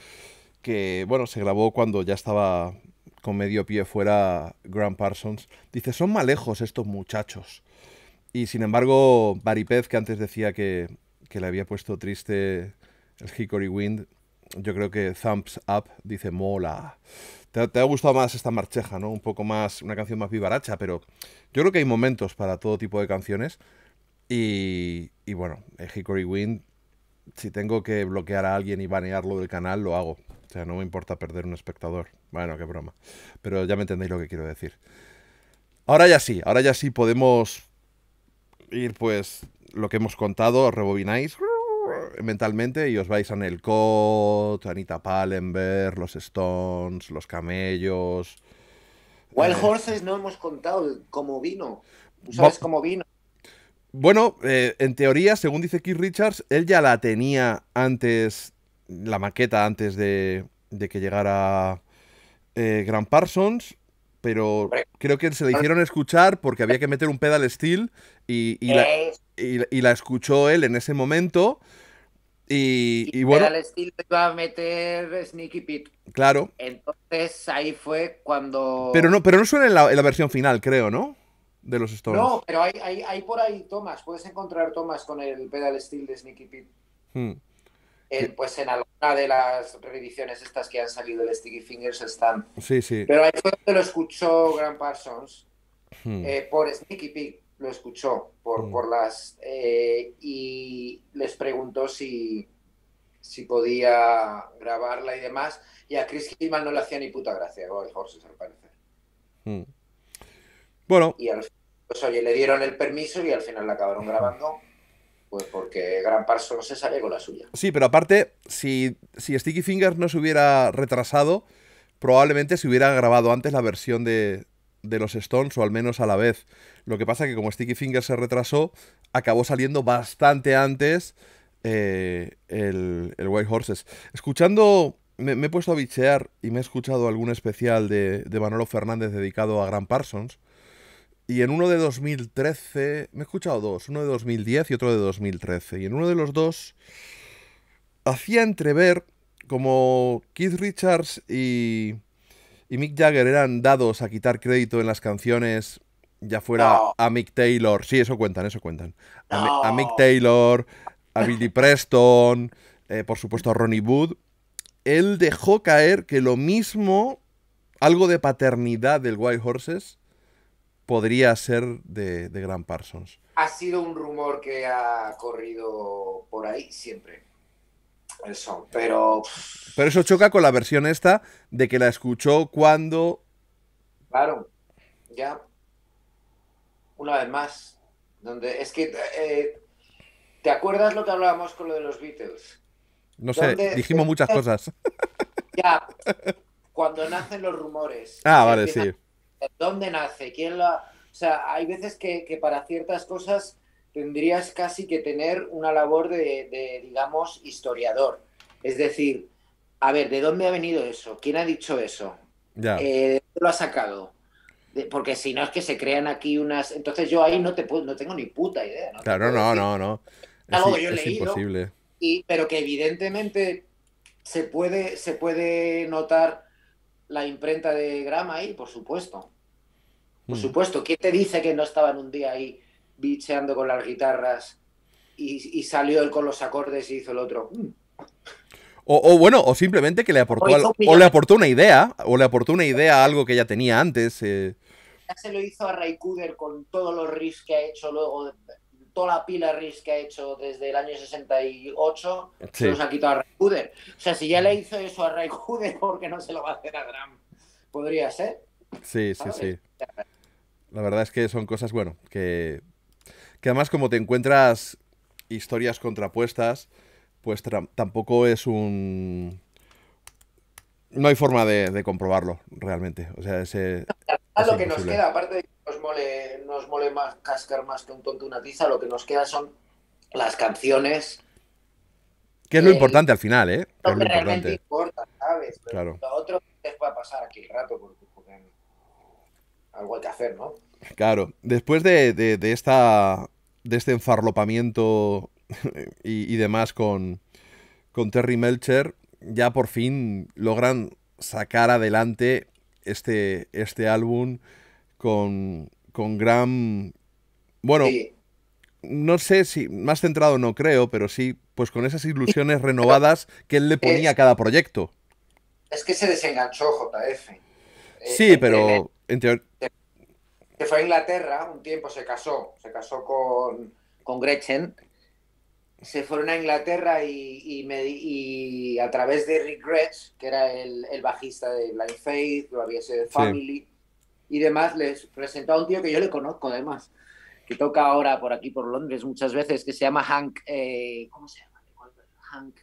que, bueno, se grabó cuando ya estaba con medio pie fuera Grand Parsons. Dice, son malejos estos muchachos. Y sin embargo, Barípez que antes decía que, que le había puesto triste el Hickory Wind, yo creo que Thumbs Up dice mola. Te, ha gustado más esta marcheja, ¿no? Un poco más, una canción más vivaracha, pero yo creo que hay momentos para todo tipo de canciones. Y, y bueno, el Hickory Wind, si tengo que bloquear a alguien y banearlo del canal, lo hago. O sea, no me importa perder un espectador. Bueno, qué broma. Pero ya me entendéis lo que quiero decir. Ahora ya sí, ahora ya sí podemos ir pues lo que hemos contado, rebobináis mentalmente y os vais a Nelcott, Anita Palenberg, los Stones, los Camellos. Wild eh, Horses no hemos contado cómo vino. sabes cómo vino? Bueno, eh, en teoría, según dice Keith Richards, él ya la tenía antes, la maqueta antes de, que llegara eh, ...Gran Parsons, pero creo que se le hicieron escuchar porque había que meter un pedal steel y la escuchó él en ese momento y, y, y bueno. iba a meter Sneaky Pete. Claro. Entonces ahí fue cuando. Pero no, pero no suena en la, versión final, creo, ¿no? De los Stones. No, pero hay, por ahí tomas. Puedes encontrar Thomas con el pedal steel de Sneaky Pete. Hmm. pues en alguna de las reediciones estas que han salido de Sticky Fingers están. Sí, sí. Pero ahí fue donde lo escuchó Grand Parsons hmm. eh, por Sneaky Pete lo escuchó por, mm. por las eh, y les preguntó si, podía grabarla y demás. Y a Chris Hillman no le hacía ni puta gracia al parecer. Mm. Bueno. Y pues, le dieron el permiso y al final la acabaron grabando. Pues porque Gran solo se sale con la suya. Sí, pero aparte, si, si Sticky Fingers no se hubiera retrasado, probablemente se hubiera grabado antes la versión de, de los Stones, o al menos a la vez. Lo que pasa que como Sticky Fingers se retrasó, acabó saliendo bastante antes eh, el, el, White Horses. Escuchando, me, he puesto a bichear y me he escuchado algún especial de, de Manolo Fernández dedicado a Grand Parsons. Y en uno de 2013, me he escuchado dos, uno de 2010 y otro de 2013. Y en uno de los dos hacía entrever como Keith Richards y y Mick Jagger eran dados a quitar crédito en las canciones, ya fuera a Mick Taylor, sí, eso cuentan, eso cuentan. A, Mick Taylor, a Billy Preston, eh, por supuesto a Ronnie Wood. Él dejó caer que lo mismo, algo de paternidad del White Horses, podría ser de, de Parsons. Ha sido un rumor que ha corrido por ahí siempre. Eso, pero. Pero eso choca con la versión esta de que la escuchó cuando. Claro, ya. Una vez más. Donde es que. Eh, ¿Te acuerdas lo que hablábamos con lo de los Beatles? No sé, dijimos muchas cosas. Ya. Cuando nacen los rumores. Ah, vale, sí. ¿Dónde nace? ¿Quién la.? O sea, hay veces que, que para ciertas cosas tendrías casi que tener una labor de, digamos, historiador. Es decir, a ver, ¿de dónde ha venido eso? ¿Quién ha dicho eso? Ya. Eh, dónde ¿Lo ha sacado? porque si no es que se crean aquí unas... Entonces yo ahí no, te puedo, no tengo ni puta idea. Claro, no, no, no, Es yo Imposible. pero que evidentemente se puede, se puede notar la imprenta de grama ahí, por supuesto. Por hmm. supuesto. ¿Quién te dice que no estaban un día ahí bicheando con las guitarras y, salió él con los acordes y hizo el otro. Mm. O, bueno, o simplemente que le aportó, o, le aportó una idea, o le aportó una idea a algo que ya tenía antes. Eh. Ya se lo hizo a Ray Cooder con todos los riffs que ha hecho luego, toda la pila de riffs que ha hecho desde el año 68, se los ha quitado a Ray Cooder. O sea, si ya le hizo eso a Ray Cooder, ¿por qué no se lo va a hacer a Drum? Podría ser. Sí, sí, sí. La verdad es que son cosas, bueno, que que además como te encuentras historias contrapuestas, pues tampoco es un... No hay forma de, comprobarlo realmente. O sea, lo que nos queda, aparte de que nos mole, más cascar más que un tonto una tiza, lo que nos queda son las canciones. Que es lo eh, importante al final, ¿eh? lo importante. ¿sabes? Lo otro va a pasar aquí el rato, porque algo hay que hacer, ¿no? Claro, después de, esta de este enfarlopamiento y, demás con, Terry Melcher, ya por fin logran sacar adelante este, este álbum con, gran... Bueno, no sé si más centrado no creo, pero sí, pues con esas ilusiones renovadas que él le ponía a eh, cada proyecto. Es que se desenganchó JF. Eh, sí, pero... Se fue a Inglaterra un tiempo, se casó, se casó con, Gretchen. Se fueron a Inglaterra y, a través de Rick que era el, bajista de Blind Faith, lo había sido de Family y demás, les presentó a un tío que yo le conozco además, que toca ahora por aquí, por Londres, muchas veces, que se llama Hank. Eh, ¿Cómo se llama? Hank.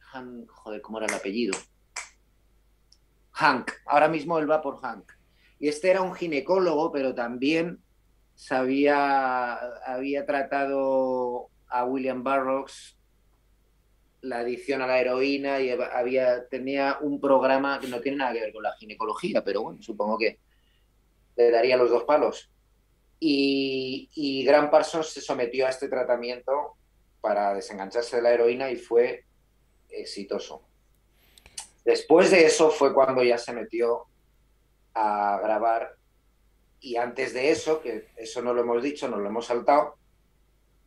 Hank. Joder, ¿cómo era el apellido? Hank. Ahora mismo él va por Hank. Y este era un ginecólogo, pero también sabía, había tratado a William Barrocks la adicción a la heroína y había, tenía un programa que no tiene nada que ver con la ginecología, pero bueno, supongo que le daría los dos palos. Y, y Parsons se sometió a este tratamiento para desengancharse de la heroína y fue exitoso. Después de eso fue cuando ya se metió a grabar. Y antes de eso, que eso no lo hemos dicho, nos lo hemos saltado,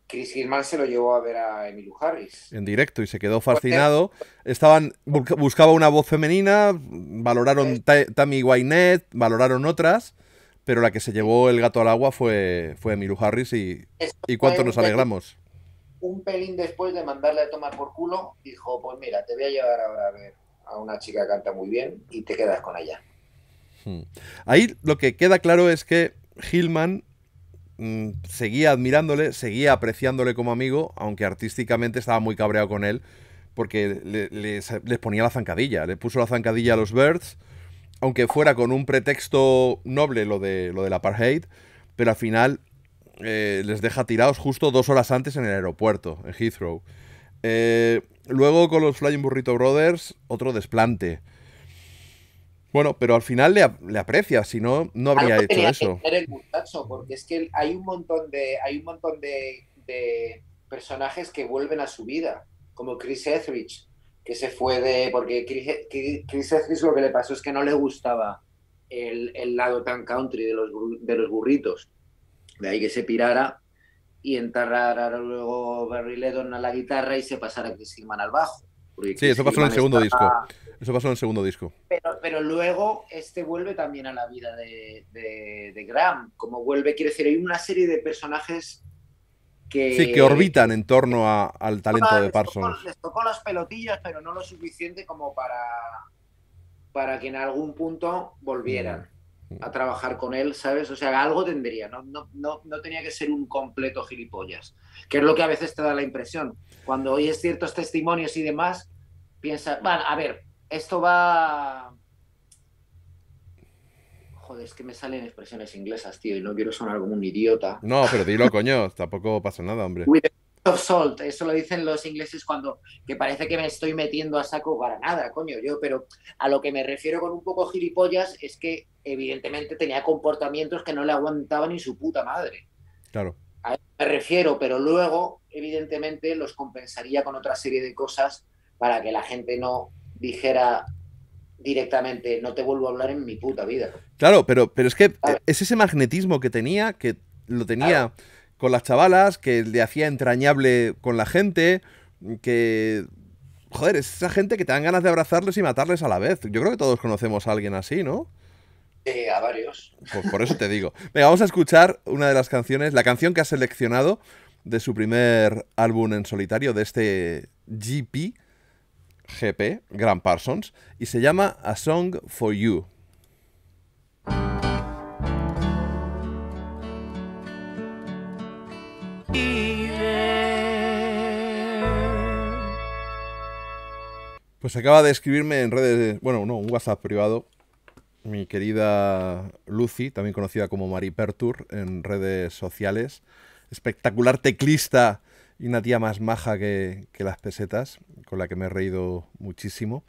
Chris Gilman se lo llevó a ver a Emilio Harris. En directo y se quedó fascinado. Estaban buscaba una voz femenina, valoraron Tammy Wynette, valoraron otras, pero la que se llevó el gato al agua fue, fue Emilio Harris y, y cuánto nos alegramos. Un pelín después de mandarle a tomar por culo, dijo, pues mira, te voy a llevar ahora a ver a una chica que canta muy bien y te quedas con ella. Ahí lo que queda claro es que Hillman mm, seguía admirándole, seguía apreciándole como amigo, aunque artísticamente estaba muy cabreado con él, porque le, les, ponía la zancadilla, le puso la zancadilla a los Birds, aunque fuera con un pretexto noble lo de lo del apartheid, pero al final eh, les deja tirados justo dos horas antes en el aeropuerto, en Heathrow. Eh, luego con los Flying Burrito Brothers, otro desplante. Bueno, pero al final le, le aprecia, si no, no habría hecho eso. porque es que hay un montón de, hay un montón de, personajes que vuelven a su vida, como Chris Etheridge, que se fue de. Porque Chris, Chris Etheridge lo que le pasó es que no le gustaba el, el lado tan country de los, de los burritos. De ahí que se pirara y enterrara luego Barry Ledon a la guitarra y se pasara Chris Hillman al bajo. Sí, eso pasó en el segundo disco. Eso pasó en el segundo disco. Pero, luego este vuelve también a la vida de, de, Graham. Como vuelve, quiere decir, hay una serie de personajes que... Sí, que orbitan en torno al talento de Parsons. les tocó las pelotillas, pero no lo suficiente como para, para que en algún punto volvieran mm. a trabajar con él, ¿sabes? O sea, algo tendría, ¿no? No, no, tenía que ser un completo gilipollas, que es lo que a veces te da la impresión. Cuando oyes ciertos testimonios y demás, piensas, van, a ver, esto va... Joder, es que me salen expresiones inglesas, tío, y no quiero sonar como un idiota. No, pero dilo, coño, tampoco pasa nada, hombre. With salt, eso lo dicen los ingleses cuando que parece que me estoy metiendo a saco para nada, coño, yo, pero a lo que me refiero con un poco gilipollas es que evidentemente tenía comportamientos que no le aguantaba ni su puta madre. Claro. A eso me refiero, pero luego, evidentemente, los compensaría con otra serie de cosas para que la gente no dijera directamente, no te vuelvo a hablar en mi puta vida. Claro, pero, pero es que es ese magnetismo que tenía, que lo tenía con las chavalas, que le hacía entrañable con la gente, que... Joder, es esa gente que te dan ganas de abrazarles y matarles a la vez. Yo creo que todos conocemos a alguien así, ¿no? Eh, a varios. por eso te digo. Venga, vamos a escuchar una de las canciones, la canción que ha seleccionado de su primer álbum en solitario, de este GP. GP, Grand Parsons, y se llama A Song for You. Pues acaba de escribirme en redes, bueno, no, un WhatsApp privado, mi querida Lucy, también conocida como Marie Pertur, en redes sociales, espectacular teclista y una tía más maja que, las pesetas, con la que me he reído muchísimo.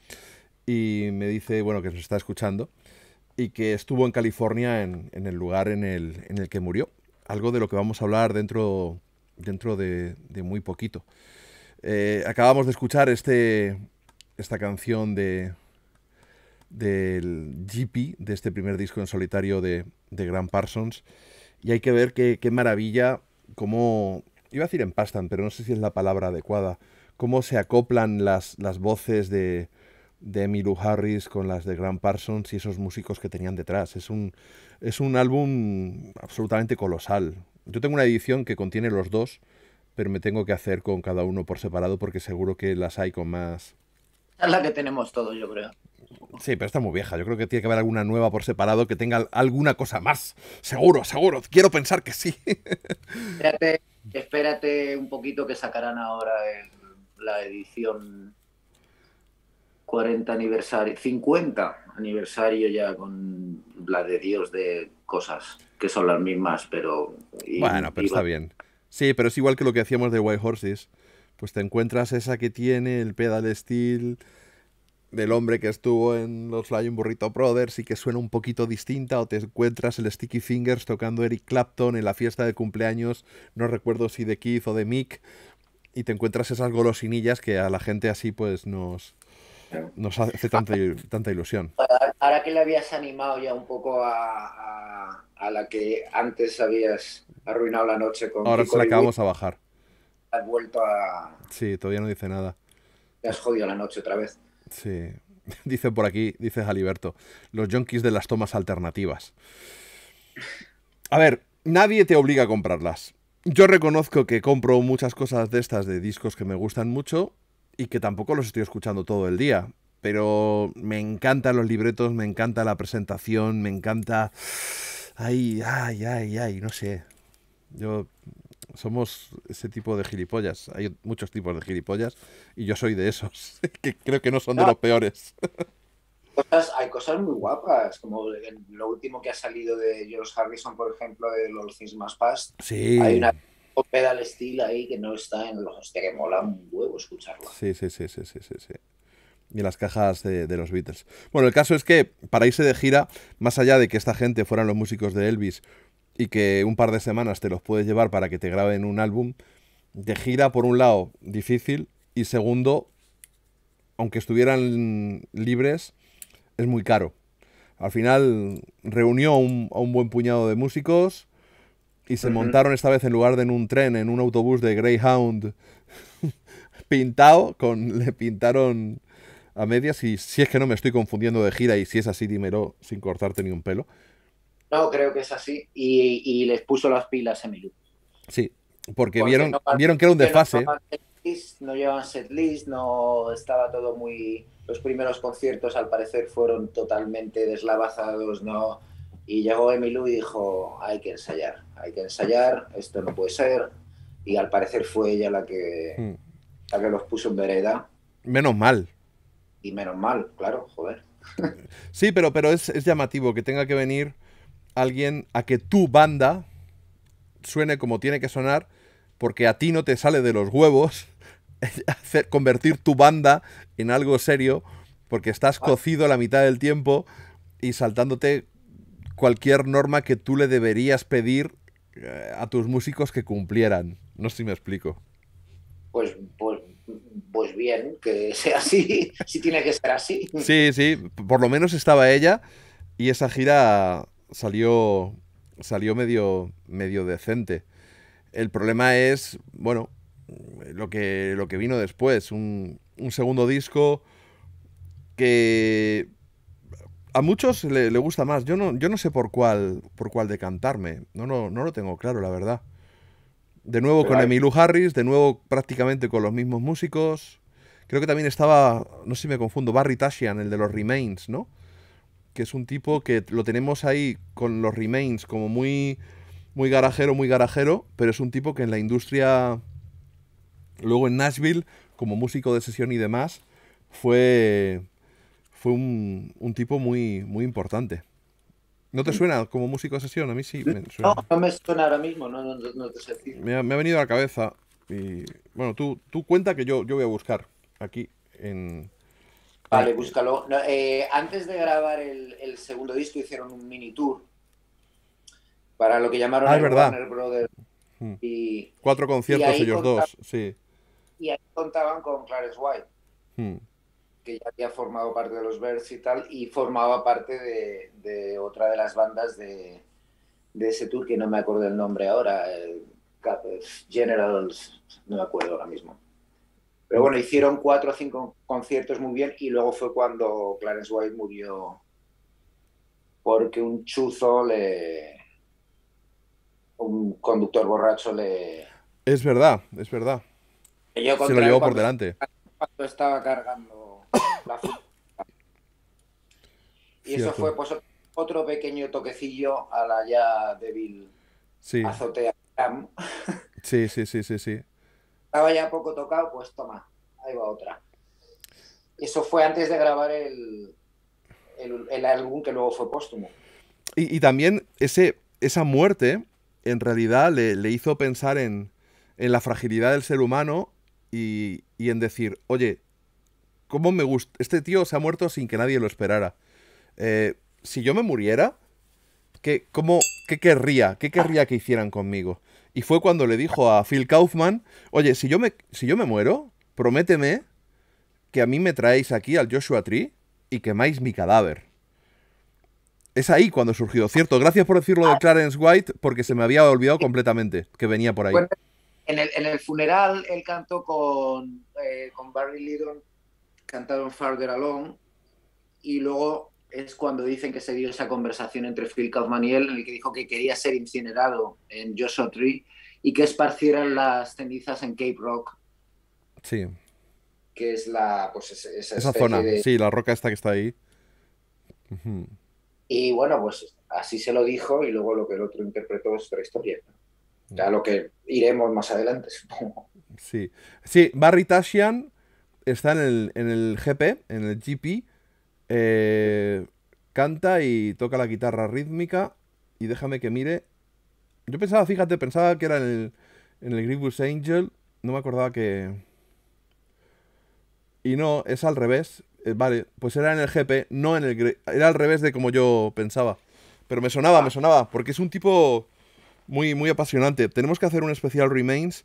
Y me dice, bueno, que nos está escuchando y que estuvo en California en, el lugar en el, que murió. Algo de lo que vamos a hablar dentro, dentro de, muy poquito. Eh, acabamos de escuchar este, esta canción de, del GP, de este primer disco en solitario de, de Parsons. Y hay que ver qué, qué maravilla, cómo iba a decir en pastan, pero no sé si es la palabra adecuada, cómo se acoplan las, las voces de, de Harris con las de Grant Parsons y esos músicos que tenían detrás. Es un, es un álbum absolutamente colosal. Yo tengo una edición que contiene los dos, pero me tengo que hacer con cada uno por separado porque seguro que las hay con más... Es la que tenemos todos, yo creo. Sí, pero está muy vieja. Yo creo que tiene que haber alguna nueva por separado que tenga alguna cosa más. Seguro, seguro. Quiero pensar que sí espérate un poquito que sacarán ahora la edición 40 aniversario, 50 aniversario ya con la de Dios de cosas que son las mismas, pero... bueno, pero está bien. Sí, pero es igual que lo que hacíamos de White Horses. Pues te encuentras esa que tiene el pedal steel, del hombre que estuvo en los Lion Burrito Brothers y que suena un poquito distinta o te encuentras el Sticky Fingers tocando Eric Clapton en la fiesta de cumpleaños, no recuerdo si de Keith o de Mick, y te encuentras esas golosinillas que a la gente así pues nos, nos hace tanta, tanta ilusión. Ahora que le habías animado ya un poco a, a, la que antes habías arruinado la noche con... Ahora la acabamos a bajar. Has vuelto a... Sí, todavía no dice nada. Te has jodido la noche otra vez. Sí. Dice por aquí, dice Jaliberto, los junkies de las tomas alternativas. A ver, nadie te obliga a comprarlas. Yo reconozco que compro muchas cosas de estas de discos que me gustan mucho y que tampoco los estoy escuchando todo el día. Pero me encantan los libretos, me encanta la presentación, me encanta... Ay, ay, ay, ay, no sé. Yo somos ese tipo de gilipollas. Hay muchos tipos de gilipollas y yo soy de esos, que creo que no son de los peores. hay cosas muy guapas, como lo último que ha salido de George Harrison, por ejemplo, de los Things Past. Sí. Hay una pedal steel estilo ahí que no está en los... Hostia, que mola un huevo escucharlo Sí, sí, sí, sí, sí, sí. sí y las cajas de, de, los Beatles. Bueno, el caso es que para irse de gira, más allá de que esta gente fueran los músicos de Elvis y que un par de semanas te los puedes llevar para que te graben un álbum, de gira, por un lado, difícil, y segundo, aunque estuvieran libres, es muy caro. Al final reunió a un buen puñado de músicos y se montaron esta vez en lugar de en un tren, en un autobús de Greyhound pintado, con, le pintaron a medias y si es que no me estoy confundiendo de gira y si es así dímelo sin cortarte ni un pelo no creo que es así, y, les puso las pilas Emilú. Sí, porque, vieron, vieron que era un desfase. No llevaban setlist, no estaba todo muy... Los primeros conciertos al parecer fueron totalmente deslavazados, ¿no? Y llegó Emilu y dijo, hay que ensayar, hay que ensayar, esto no puede ser. Y al parecer fue ella la que, hmm. la que los puso en vereda. Menos mal. Y menos mal, claro, joder. Sí, pero, pero es llamativo que tenga que venir alguien a que tu banda suene como tiene que sonar, porque a ti no te sale de los huevos hacer, convertir tu banda en algo serio, porque estás ah. cocido la mitad del tiempo y saltándote cualquier norma que tú le deberías pedir eh, a tus músicos que cumplieran. No sé si me explico. Pues, pues, pues bien, que sea así, si tiene que ser así. Sí, sí, por lo menos estaba ella y esa gira salió, salió medio, medio decente. El problema es, bueno, lo que, lo que vino después, un, segundo disco que a muchos le, gusta más. Yo no, yo no sé por cuál, por cuál decantarme. No, no, no lo tengo claro, la verdad. De nuevo con Emilio Harris, de nuevo prácticamente con los mismos músicos. Creo que también estaba, no sé si me confundo, Barry Tashian, el de los Remains, ¿no? que es un tipo que lo tenemos ahí con los remains como muy, muy garajero, muy garajero, pero es un tipo que en la industria, luego en Nashville, como músico de sesión y demás, fue, fue un, tipo muy, muy importante. ¿No te mm. suena como músico de sesión? A mí sí. Me No, no me suena ahora mismo, no, te sé Me ha, me ha, venido a la cabeza. Y bueno, tú, tú cuenta que yo, yo voy a buscar aquí en, Vale, búscalo. Eh, antes de grabar el, segundo disco hicieron un mini tour para lo que llamaron ah, el Warner Brothers. Hmm. Y, Cuatro conciertos ellos dos, sí. Y ahí contaban con Clarence White, hmm. que ya había formado parte de los Birds y tal, y formaba parte de, otra de las bandas de, ese tour que no me acuerdo el nombre ahora, eh, Generals, no me acuerdo ahora mismo. Pero bueno, hicieron cuatro o cinco conciertos muy bien y luego fue cuando Clarence White murió porque un chuzo le... un conductor borracho le... Es verdad, es verdad. Se lo llevó por delante. Cuando estaba cargando la Y eso fue pues, otro pequeño toquecillo a la ya débil sí. azotea. Sí, sí, sí, sí, sí estaba ya poco tocado, pues toma, ahí va otra. Eso fue antes de grabar el, álbum que luego fue póstumo. Y, también ese, esa muerte en realidad le, hizo pensar en, en, la fragilidad del ser humano y, y en decir, oye, ¿cómo me gusta? Este tío se ha muerto sin que nadie lo esperara. Eh, si yo me muriera, ¿qué, cómo, qué querría? ¿Qué querría que hicieran conmigo? Y fue cuando le dijo a Phil Kaufman, oye, si yo me, si yo me muero, prométeme que a mí me traéis aquí al Joshua Tree y quemáis mi cadáver. Es ahí cuando surgió, cierto. Gracias por decirlo de Clarence White, porque se me había olvidado completamente que venía por ahí. en, el, el, funeral, él cantó con, eh, con Barry Lydon, cantaron Farther Along, y luego es cuando dicen que se dio esa conversación entre Phil Kaufman y él, en el que dijo que quería ser incinerado en Joshua Tree y que esparcieran las cenizas en Cape Rock. Sí. Que es la. Pues, esa, zona, sí, la roca esta que está ahí. Y bueno, pues así se lo dijo y luego lo que el otro interpretó es otra historia. Ya lo que iremos más adelante, supongo. Sí, sí Barry Tashian está en el, en el GP, en el GP, eh, canta y toca la guitarra rítmica. Y déjame que mire. Yo pensaba, fíjate, pensaba que era en el, en el Angel. No me acordaba que. Y no, es al revés. Eh, vale, pues era en el GP, no en el. Era al revés de como yo pensaba. Pero me sonaba, me sonaba, porque es un tipo muy, muy apasionante. Tenemos que hacer un especial Remains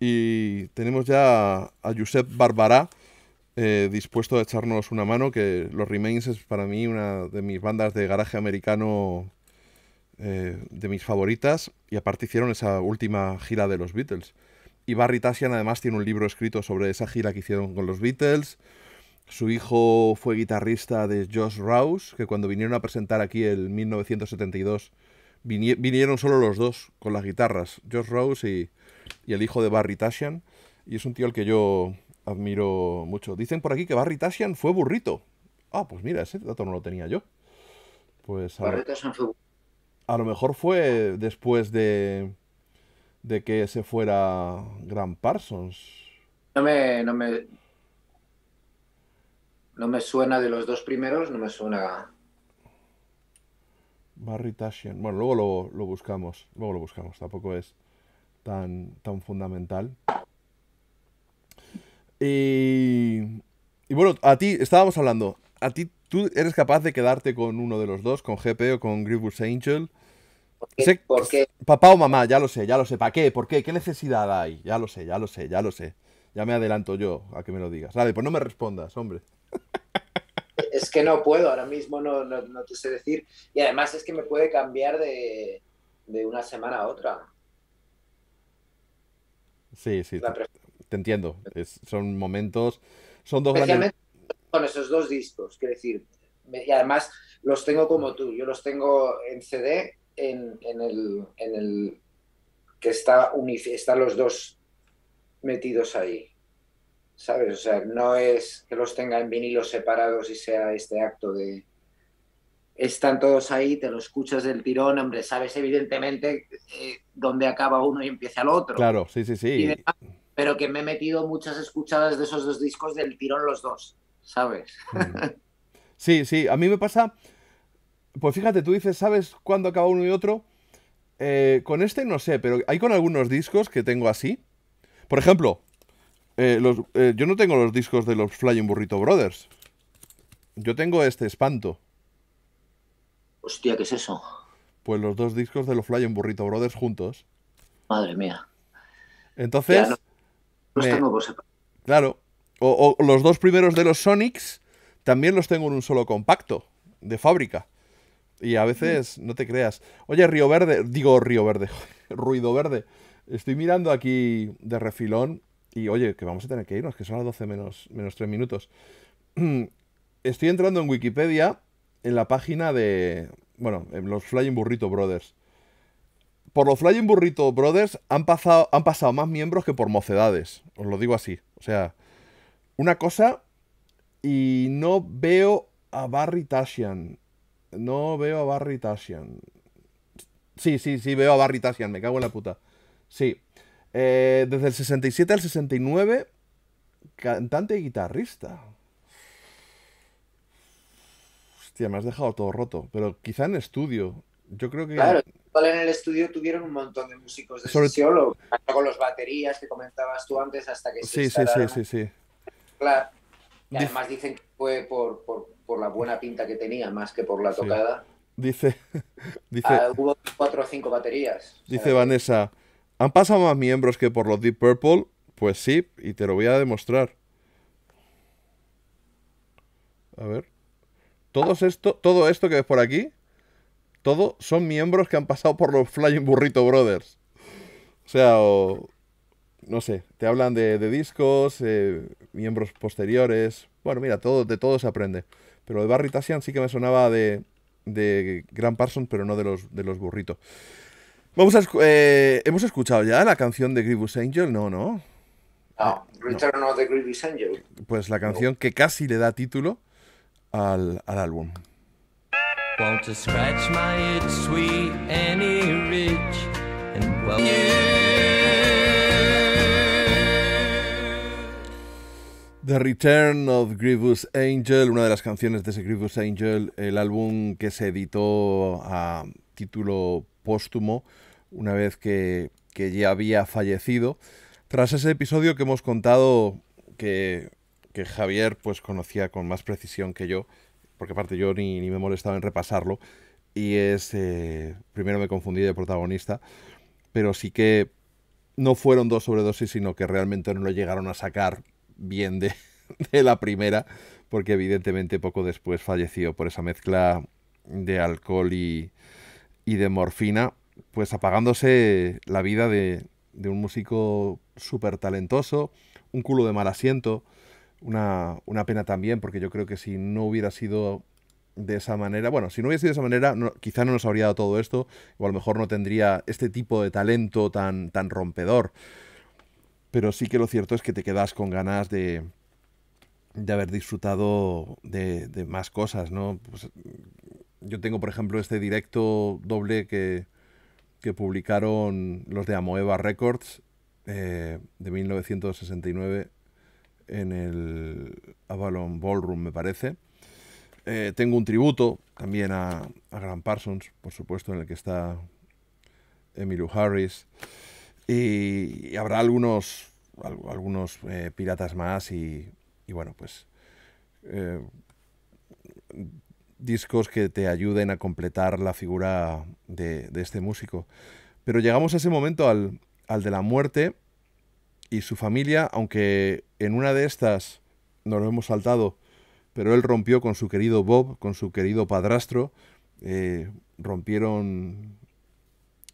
y tenemos ya a Josep Barbará eh, dispuesto a echarnos una mano, que los Remains es para mí una de mis bandas de garaje americano eh, de mis favoritas, y aparte hicieron esa última gira de los Beatles. Y Barry Tashian además tiene un libro escrito sobre esa gira que hicieron con los Beatles. Su hijo fue guitarrista de Josh Rouse, que cuando vinieron a presentar aquí en 1972 vinieron solo los dos con las guitarras, Josh Rouse y, y el hijo de Barry Tashian. Y es un tío al que yo admiro mucho. Dicen por aquí que Barry Tashian fue burrito. Ah, pues mira, ese dato no lo tenía yo. Pues a, lo mejor fue después de, de que se fuera Grant Parsons. No me, no me, no me suena de los dos primeros, no me suena. Barry Tashian. Bueno, luego lo, lo buscamos. Luego lo buscamos. Tampoco es tan, tan fundamental. Y, bueno, a ti, estábamos hablando, a ti, tú eres capaz de quedarte con uno de los dos, con GP o con Grievous Angel. Papá o mamá, ya lo sé, ya lo sé. ¿Para qué? ¿Por qué? ¿Qué necesidad hay? Ya lo sé, ya lo sé, ya lo sé. Ya me adelanto yo a que me lo digas. Vale, pues no me respondas, hombre. Es que no puedo, ahora mismo no, no, te sé decir. Y además es que me puede cambiar de, una semana a otra. Sí, sí te entiendo. son momentos, son dos grandes... Con esos dos discos, quiero decir, y además los tengo como tú, yo los tengo en CD, en, en, el, en el, que está están los dos metidos ahí. ¿Sabes? O sea, no es que los tenga en vinilos separados y sea este acto de, están todos ahí, te lo escuchas del tirón, hombre, sabes evidentemente eh, dónde acaba uno y empieza el otro. Claro, sí, sí, sí pero que me he metido muchas escuchadas de esos dos discos del tirón los dos, ¿sabes? Sí, sí, a mí me pasa, pues fíjate, tú dices, ¿sabes cuándo acaba uno y otro? Eh, con este no sé, pero hay con algunos discos que tengo así. Por ejemplo, eh, eh, yo no tengo los discos de los Flying Burrito Brothers. Yo tengo este espanto. Hostia, ¿qué es eso? Pues los dos discos de los Flying Burrito Brothers juntos. Madre mía. Entonces, Claro. O, los dos primeros de los Sonics también los tengo en un solo compacto de fábrica. Y a veces, no te creas. Oye, Río Verde, digo Río Verde, Ruido Verde. Estoy mirando aquí de refilón y oye, que vamos a tener que irnos, que son las 12 menos, menos 3 minutos. Estoy entrando en Wikipedia en la página de, bueno, en los Flying Burrito Brothers por los Flying Burrito Brothers han pasado, han pasado más miembros que por mocedades. Os lo digo así. O sea, una cosa y no veo a Barry Tashian. No veo a Barry Tashian. Sí, sí, sí, veo a Barry Tashian. Me cago en la puta. Sí. Eh, desde el 67 al 69, cantante y guitarrista. Hostia, me has dejado todo roto. Pero quizá en estudio. Yo creo que en el estudio tuvieron un montón de músicos de Sobre con los baterías que comentabas tú antes, hasta que sí, sí, sí, sí, sí, Claro. Y además dicen que fue por, la buena pinta que tenía, más que por la tocada. Dice, dice ah, hubo cuatro o cinco baterías. dice Vanessa, ¿han pasado más miembros que por los Deep Purple? Pues sí, y te lo voy a demostrar. A ver. Todo esto, todo esto que ves por aquí todo son miembros que han pasado por los Flying Burrito Brothers. O sea, o, no sé, te hablan de, discos, eh, miembros posteriores. Bueno, mira, todo, de todo se aprende. Pero de Barry Tassian sí que me sonaba de, de Grand Parson, pero no de los, de los burritos. Vamos a eh, ¿Hemos escuchado ya la canción de Grievous Angel? No, no. No, Return of the Grievous Angel. Pues la canción que casi le da título al, al álbum my The Return of Grievous Angel, una de las canciones de ese Grievous Angel, el álbum que se editó a título póstumo una vez que, ya había fallecido. Tras ese episodio que hemos contado que, que Javier pues conocía con más precisión que yo, porque aparte yo ni, me molestaba en repasarlo, y es, eh, primero me confundí de protagonista, pero sí que no fueron dos sobredosis, sino que realmente no lo llegaron a sacar bien de, la primera, porque evidentemente poco después falleció por esa mezcla de alcohol y, de morfina, pues apagándose la vida de, de un músico súper talentoso, un culo de mal asiento, una, pena también, porque yo creo que si no hubiera sido de esa manera, bueno, si no hubiera sido de esa manera, quizá no nos habría dado todo esto, o a lo mejor no tendría este tipo de talento tan, tan rompedor. Pero sí que lo cierto es que te quedas con ganas de, de haber disfrutado de, de más cosas, ¿no? Pues, yo tengo, por ejemplo, este directo doble que, que publicaron los de Amoeba Records eh, de 1969 en el Avalon Ballroom, me parece. Eh, tengo un tributo también a, a Grant Parsons, por supuesto, en el que está Emilio Harris. Y, habrá algunos, algunos eh, piratas más y, bueno, pues eh, discos que te ayuden a completar la figura de, de este músico. Pero llegamos a ese momento al, al de la muerte y su familia, aunque en una de estas nos lo hemos saltado, pero él rompió con su querido Bob, con su querido padrastro, eh, rompieron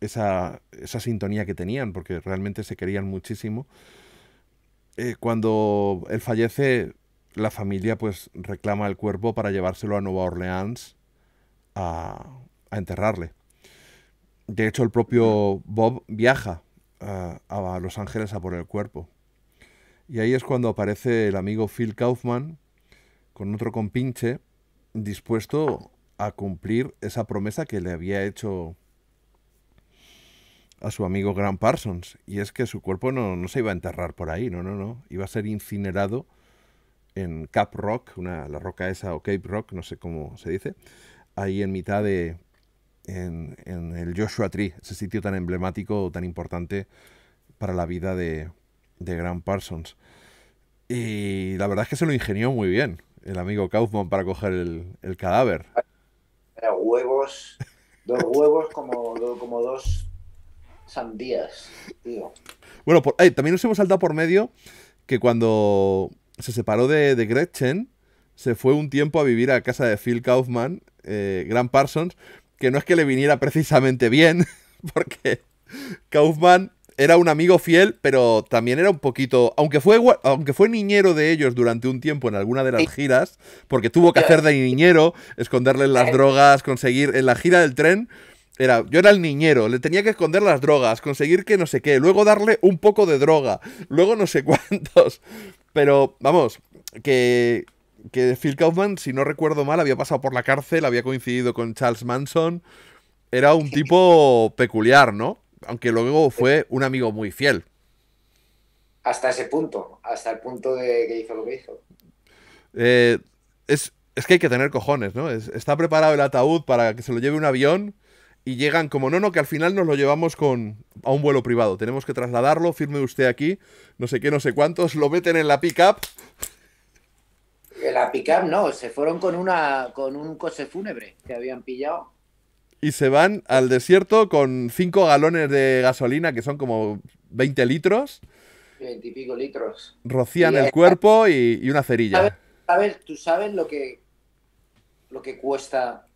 esa, sintonía que tenían, porque realmente se querían muchísimo. Eh, cuando él fallece, la familia pues reclama el cuerpo para llevárselo a Nueva Orleans a enterrarle. De hecho, el propio Bob viaja a, Los Ángeles a por el cuerpo. Y ahí es cuando aparece el amigo Phil Kaufman con otro compinche dispuesto a cumplir esa promesa que le había hecho a su amigo Grant Parsons. Y es que su cuerpo no, se iba a enterrar por ahí, no, no, no. Iba a ser incinerado en Cap Rock, la roca esa o Cape Rock, no sé cómo se dice, ahí en mitad de en, el Joshua Tree, ese sitio tan emblemático, tan importante para la vida de, de Grant Parsons. Y la verdad es que se lo ingenió muy bien el amigo Kaufman para coger el, el cadáver. Era huevos, dos huevos como, como dos sandías, Bueno, por, también nos hemos saltado por medio que cuando se separó de, de Gretchen, se fue un tiempo a vivir a casa de Phil Kaufman, eh, Grant Parsons, que no es que le viniera precisamente bien, porque Kaufman era un amigo fiel, pero también era un poquito. Aunque fue, aunque fue niñero de ellos durante un tiempo en alguna de las giras, porque tuvo que hacer de niñero, esconderle las eh. drogas, conseguir. En la gira del tren. Era, yo era el niñero, le tenía que esconder las drogas, conseguir que no sé qué, luego darle un poco de droga, luego no sé cuántos. Pero, vamos, que que Phil Kaufman, si no recuerdo mal, había pasado por la cárcel, había coincidido con Charles Manson. Era un tipo peculiar, ¿no? Aunque luego fue un amigo muy fiel. Hasta ese punto, hasta el punto de que hizo lo que hizo. Eh, es, que hay que tener cojones, ¿no? está preparado el ataúd para que se lo lleve un avión y llegan como, no, no, que al final nos lo llevamos con, a un vuelo privado. Tenemos que trasladarlo, firme usted aquí, no sé qué, no sé cuántos, lo meten en la pick-up eh, la pickup no, se fueron con una con un coche fúnebre que habían pillado. Y se van al desierto con 5 galones de gasolina, que son como 20 litros. 20 y pico litros. Rocían el cuerpo y, una cerilla. A ver, ¿tú sabes lo que, lo que cuesta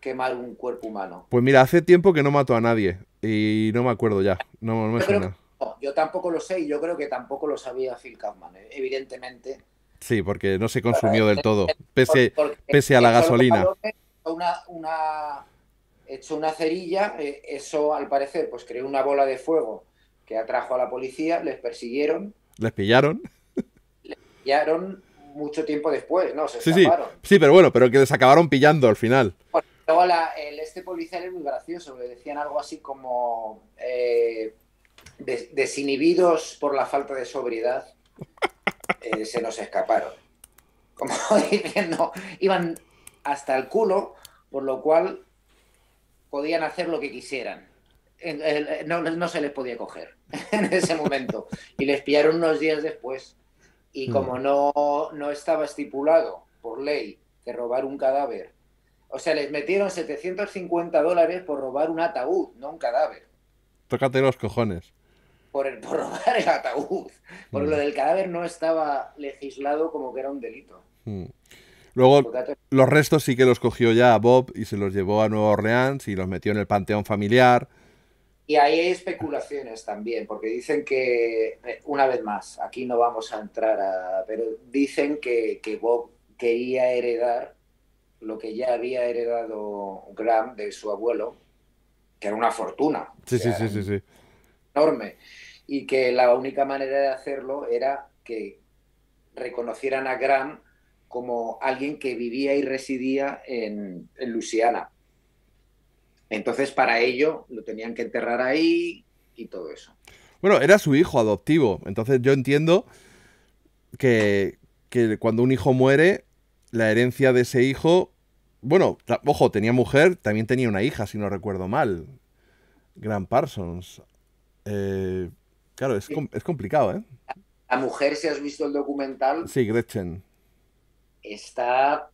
quemar un cuerpo humano? Pues mira, hace tiempo que no mato a nadie y no me acuerdo ya. No, me yo yo tampoco lo sé y yo creo que tampoco lo sabía Phil Kaufman, eh, evidentemente Sí, porque no se consumió del todo, pese, pese a la gasolina. hecho una cerilla, eh, eso al parecer pues creó una bola de fuego que atrajo a la policía, les persiguieron. ¿Les pillaron? Les pillaron mucho tiempo después, ¿no? Se sí, sí, sí, pero bueno, pero que les acabaron pillando al final. el, este policial es muy gracioso, le decían algo así como eh, desinhibidos por la falta de sobriedad. Eh, se nos escaparon. Como diciendo, iban hasta el culo, por lo cual podían hacer lo que quisieran. Eh, no, se les podía coger en ese momento. Y les pillaron unos días después. Y mm. como no, no estaba estipulado por ley que robar un cadáver, o sea, les metieron 750 dólares por robar un ataúd, no un cadáver. Tócate los cojones por, el, robar el ataúd. Porque lo mm. del cadáver no estaba legislado como que era un delito. Mm. Luego, los restos sí que los cogió ya Bob y se los llevó a Nueva Orleans y los metió en el panteón familiar. Y ahí hay especulaciones también, porque dicen que, eh, una vez más, aquí no vamos a entrar a. Pero dicen que, que Bob quería heredar lo que ya había heredado Graham de su abuelo, que era una fortuna. Sí, sí, sí, sí, sí enorme y que la única manera de hacerlo era que reconocieran a Graham como alguien que vivía y residía en, en Luisiana. Entonces, para ello, lo tenían que enterrar ahí y todo eso. Bueno, era su hijo adoptivo. Entonces, yo entiendo que, que cuando un hijo muere, la herencia de ese hijo. Bueno, ojo, tenía mujer, también tenía una hija, si no recuerdo mal. Gran Parsons. Eh, claro, es, es, complicado, ¿eh? La mujer, si has visto el documental. Sí, Gretchen. Está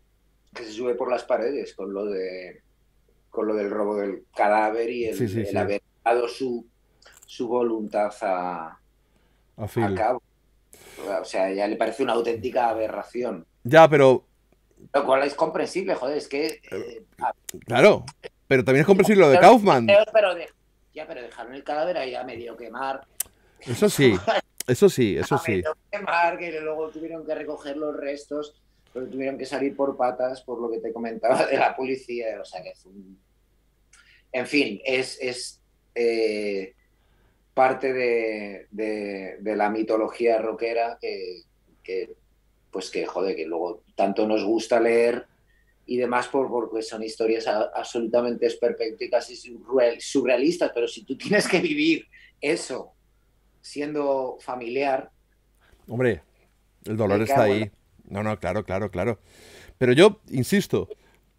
que se sube por las paredes con lo de con lo del robo del cadáver y el, haber dado su, su voluntad a, cabo. O sea, ya le parece una auténtica aberración. Ya, pero lo cual es comprensible, joder, es que. Eh, claro, pero también es comprensible lo de Kaufman. Pero de ya, pero dejaron el cadáver ahí a medio quemar. Eso sí, eso sí, eso sí. quemar, que luego tuvieron que recoger los restos, pero tuvieron que salir por patas, por lo que te comentaba de la policía, o sea que es un... En fin, es, eh, parte de, de, la mitología rockera que, pues que, joder, que luego tanto nos gusta leer y demás, por, porque pues, son historias absolutamente esperpénticas y surrealistas, pero si tú tienes que vivir eso siendo familiar... Hombre, el dolor está ahí. No, no, claro, claro, claro. Pero yo, insisto,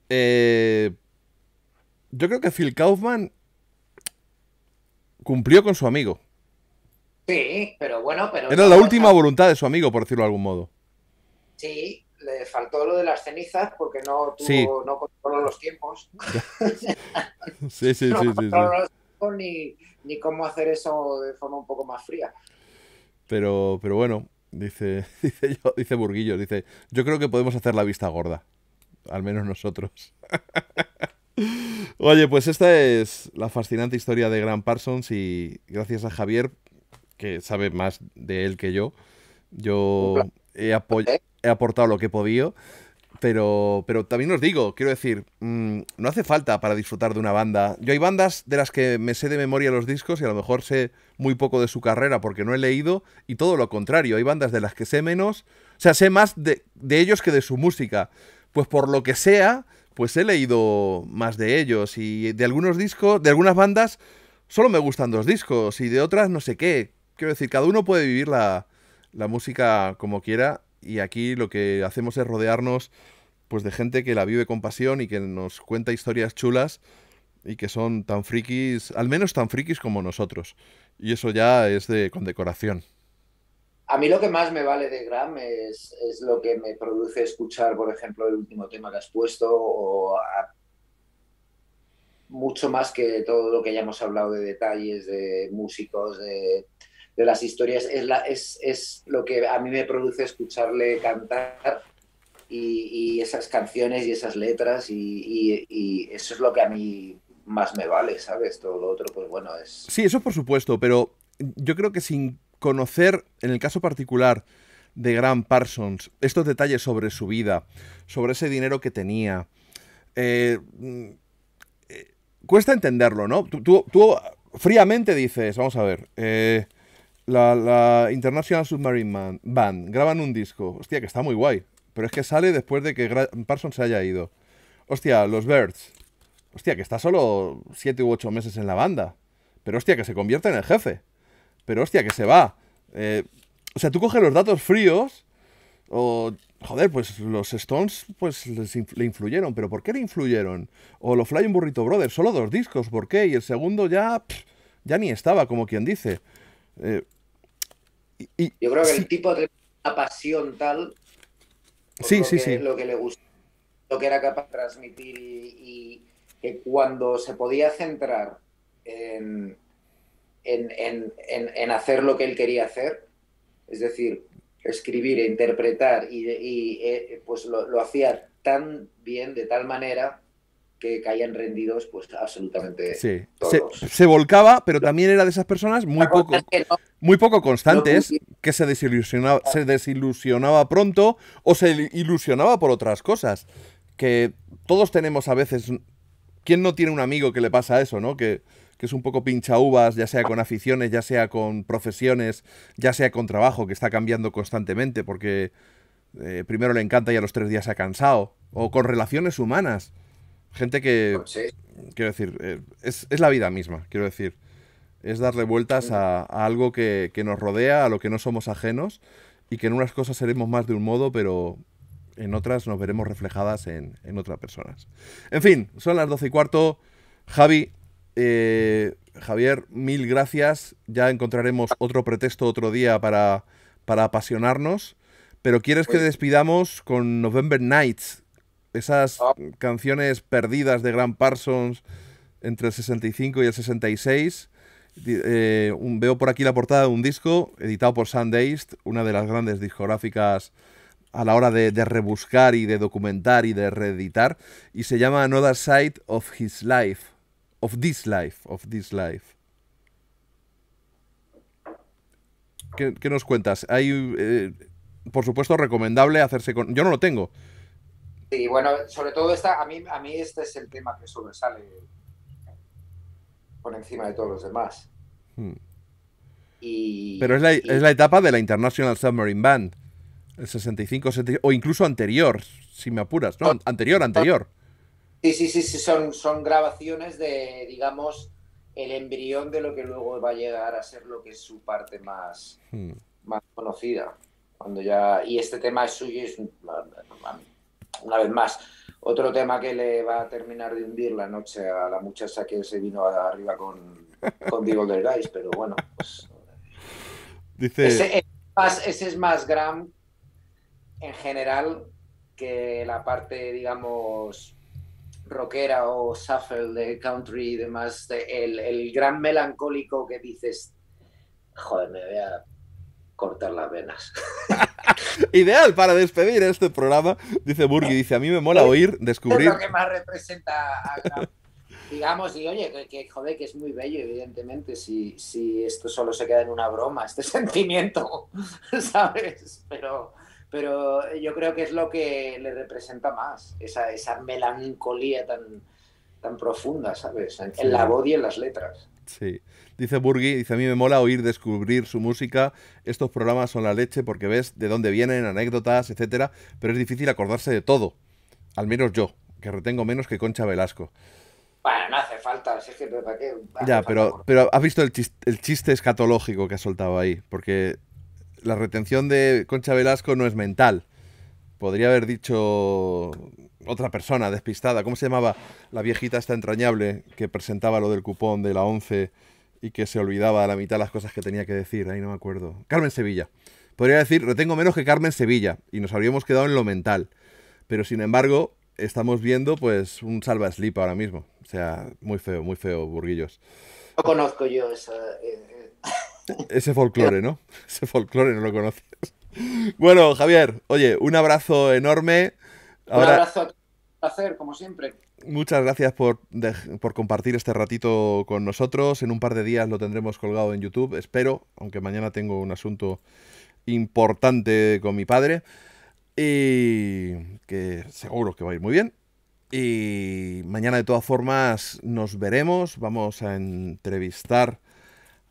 eh, yo creo que Phil Kaufman cumplió con su amigo. Sí, pero bueno, pero... Era la última voluntad de su amigo, por decirlo de algún modo. Sí, le faltó lo de las cenizas porque no tuvo, no controló los tiempos. sí, sí, no sí, sí, Ni, cómo hacer eso de forma un poco más fría. Pero, pero bueno, dice, dice, yo, dice Burguillos, dice, yo creo que podemos hacer la vista gorda. Al menos nosotros. Oye, pues esta es la fascinante historia de Gran Parsons y gracias a Javier, que sabe más de él que yo, yo he apoyado... ¿Eh? he aportado lo que he podido. Pero, pero también os digo, quiero decir, mm, no hace falta para disfrutar de una banda. Yo hay bandas de las que me sé de memoria los discos y a lo mejor sé muy poco de su carrera porque no he leído, y todo lo contrario, hay bandas de las que sé menos, o sea, sé más de, de ellos que de su música. Pues por lo que sea, pues he leído más de ellos y de algunos discos, de algunas bandas, solo me gustan dos discos y de otras no sé qué. Quiero decir, cada uno puede vivir la, la música como quiera y aquí lo que hacemos es rodearnos pues de gente que la vive con pasión y que nos cuenta historias chulas y que son tan frikis, al menos tan frikis como nosotros. Y eso ya es de condecoración. A mí lo que más me vale de Gram es, es lo que me produce escuchar, por ejemplo, el último tema que has puesto o mucho más que todo lo que ya hemos hablado de detalles, de músicos, de de las historias es, lo que a mí me produce escucharle cantar y, esas canciones y esas letras y, eso es lo que a mí más me vale, ¿sabes? Todo lo otro, pues bueno, es... Sí, eso por supuesto, pero yo creo que sin conocer, en el caso particular de Graham Parsons, estos detalles sobre su vida, sobre ese dinero que tenía, eh, mm, eh, cuesta entenderlo, ¿no? Tú, tú, fríamente dices, vamos a ver, eh, la, la International Submarine Band. Graban un disco. Hostia, que está muy guay. Pero es que sale después de que Parsons se haya ido. Hostia, los Birds. Hostia, que está solo 7 u 8 meses en la banda. Pero hostia, que se convierte en el jefe. Pero hostia, que se va. Eh, o sea, tú coges los datos fríos. O, joder, pues los Stones pues les le influyeron. ¿Pero por qué le influyeron? O los Flying Burrito Brothers, solo dos discos. ¿Por qué? Y el segundo ya. ya ni estaba, como quien dice. Eh, yo creo que el tipo tenía una pasión tal. Sí, sí, sí. Lo que le gustó, lo que era capaz de transmitir y, que cuando se podía centrar en, hacer lo que él quería hacer, es decir, escribir e interpretar, y, eh, pues lo, lo hacía tan bien, de tal manera que caían rendidos, pues absolutamente Se, volcaba, pero también era de esas personas muy poco, muy poco constantes, que se desilusionaba, se desilusionaba pronto o se ilusionaba por otras cosas. Que todos tenemos a veces. ¿Quién no tiene un amigo que le pasa eso, no? Que, es un poco pincha uvas, ya sea con aficiones, ya sea con profesiones, ya sea con trabajo, que está cambiando constantemente porque eh, primero le encanta y a los tres días se ha cansado. O con relaciones humanas Gente que. Quiero decir, eh, es, la vida misma, quiero decir. Es darle vueltas a, algo que, nos rodea, a lo que no somos ajenos, y que en unas cosas seremos más de un modo, pero en otras nos veremos reflejadas en, otras personas. En fin, son las doce y cuarto. Javi, eh, Javier, mil gracias. Ya encontraremos otro pretexto otro día para, para apasionarnos. Pero quieres que pues despidamos con November Nights, esas ah. canciones perdidas de Grand Parsons entre el 65 y el 66. Eh, veo por aquí la portada de un disco editado por East, una de las grandes discográficas a la hora de, rebuscar y de documentar y de reeditar, y se llama Another Side of His Life, of This Life, of This Life. ¿Qué, nos cuentas? Hay, eh, por supuesto, recomendable hacerse con... Yo no lo tengo, Sí, bueno, sobre todo esta, a mí, a mí este es el tema que sobresale por encima de todos los demás. Hmm. Pero es la, etapa de la International Submarine Band, el 65, o incluso anterior, si me apuras, ¿no? Anterior, anterior. Sí, sí, sí, sí son, son grabaciones de, digamos, el embrión de lo que luego va a llegar a ser lo que es su parte más, hmm. más conocida. Cuando ya, y este tema es suyo, es, una vez más, otro tema que le va a terminar de hundir la noche a la muchacha que se vino arriba con, con The Golden Guys, pero bueno, pues, Dice... Ese, es más, gran en general que la parte, digamos, rockera o shuffle de country y demás, el, el gran melancólico que dices, joder, me voy cortar las venas. Ideal para despedir este programa, dice Burgi, dice, a mí me mola oír, descubrir... lo que más representa a Digamos, y oye, que, joder, que es muy bello, evidentemente, si, esto solo se queda en una broma, este sentimiento, ¿sabes? Pero, pero yo creo que es lo que le representa más, esa, esa melancolía tan, tan profunda, ¿sabes? en la voz y en las letras. Sí. Dice Burgi, dice, a mí me mola oír descubrir su música, estos programas son la leche porque ves de dónde vienen, anécdotas, etcétera, pero es difícil acordarse de todo. Al menos yo, que retengo menos que Concha Velasco. Bueno, no hace falta, para qué. ya, pero, pero has visto el chiste, el chiste escatológico que ha soltado ahí, porque la retención de Concha Velasco no es mental. Podría haber dicho otra persona despistada. ¿Cómo se llamaba la viejita esta entrañable que presentaba lo del cupón de la 11 y que se olvidaba a la mitad las cosas que tenía que decir? Ahí no me acuerdo. Carmen Sevilla. Podría decir, retengo menos que Carmen Sevilla y nos habríamos quedado en lo mental. Pero sin embargo, estamos viendo pues un salva slip ahora mismo. O sea, muy feo, muy feo, Burguillos. No conozco yo ese... Eh, eh. ese folclore, ¿no? Ese folclore no lo conoces. Bueno, Javier, oye, un abrazo enorme. un abrazo a placer, como siempre. Muchas gracias por, por, compartir este ratito con nosotros. En un par de días lo tendremos colgado en YouTube, espero, aunque mañana tengo un asunto importante con mi padre. Y que seguro que va a ir muy bien. Y mañana de todas formas nos veremos. Vamos a entrevistar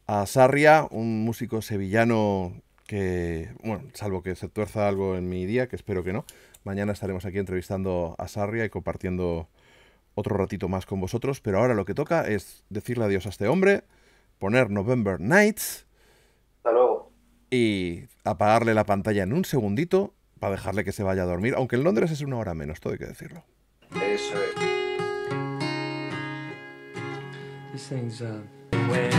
a Sarria, un músico sevillano que, bueno, salvo que se tuerza algo en mi día, que espero que no, Mañana estaremos aquí entrevistando a Sarria y compartiendo otro ratito más con vosotros, pero ahora lo que toca es decirle adiós a este hombre, poner November Nights. Hasta luego. Y apagarle la pantalla en un segundito para dejarle que se vaya a dormir, aunque en Londres es una hora menos, todo hay que decirlo. Eso uh,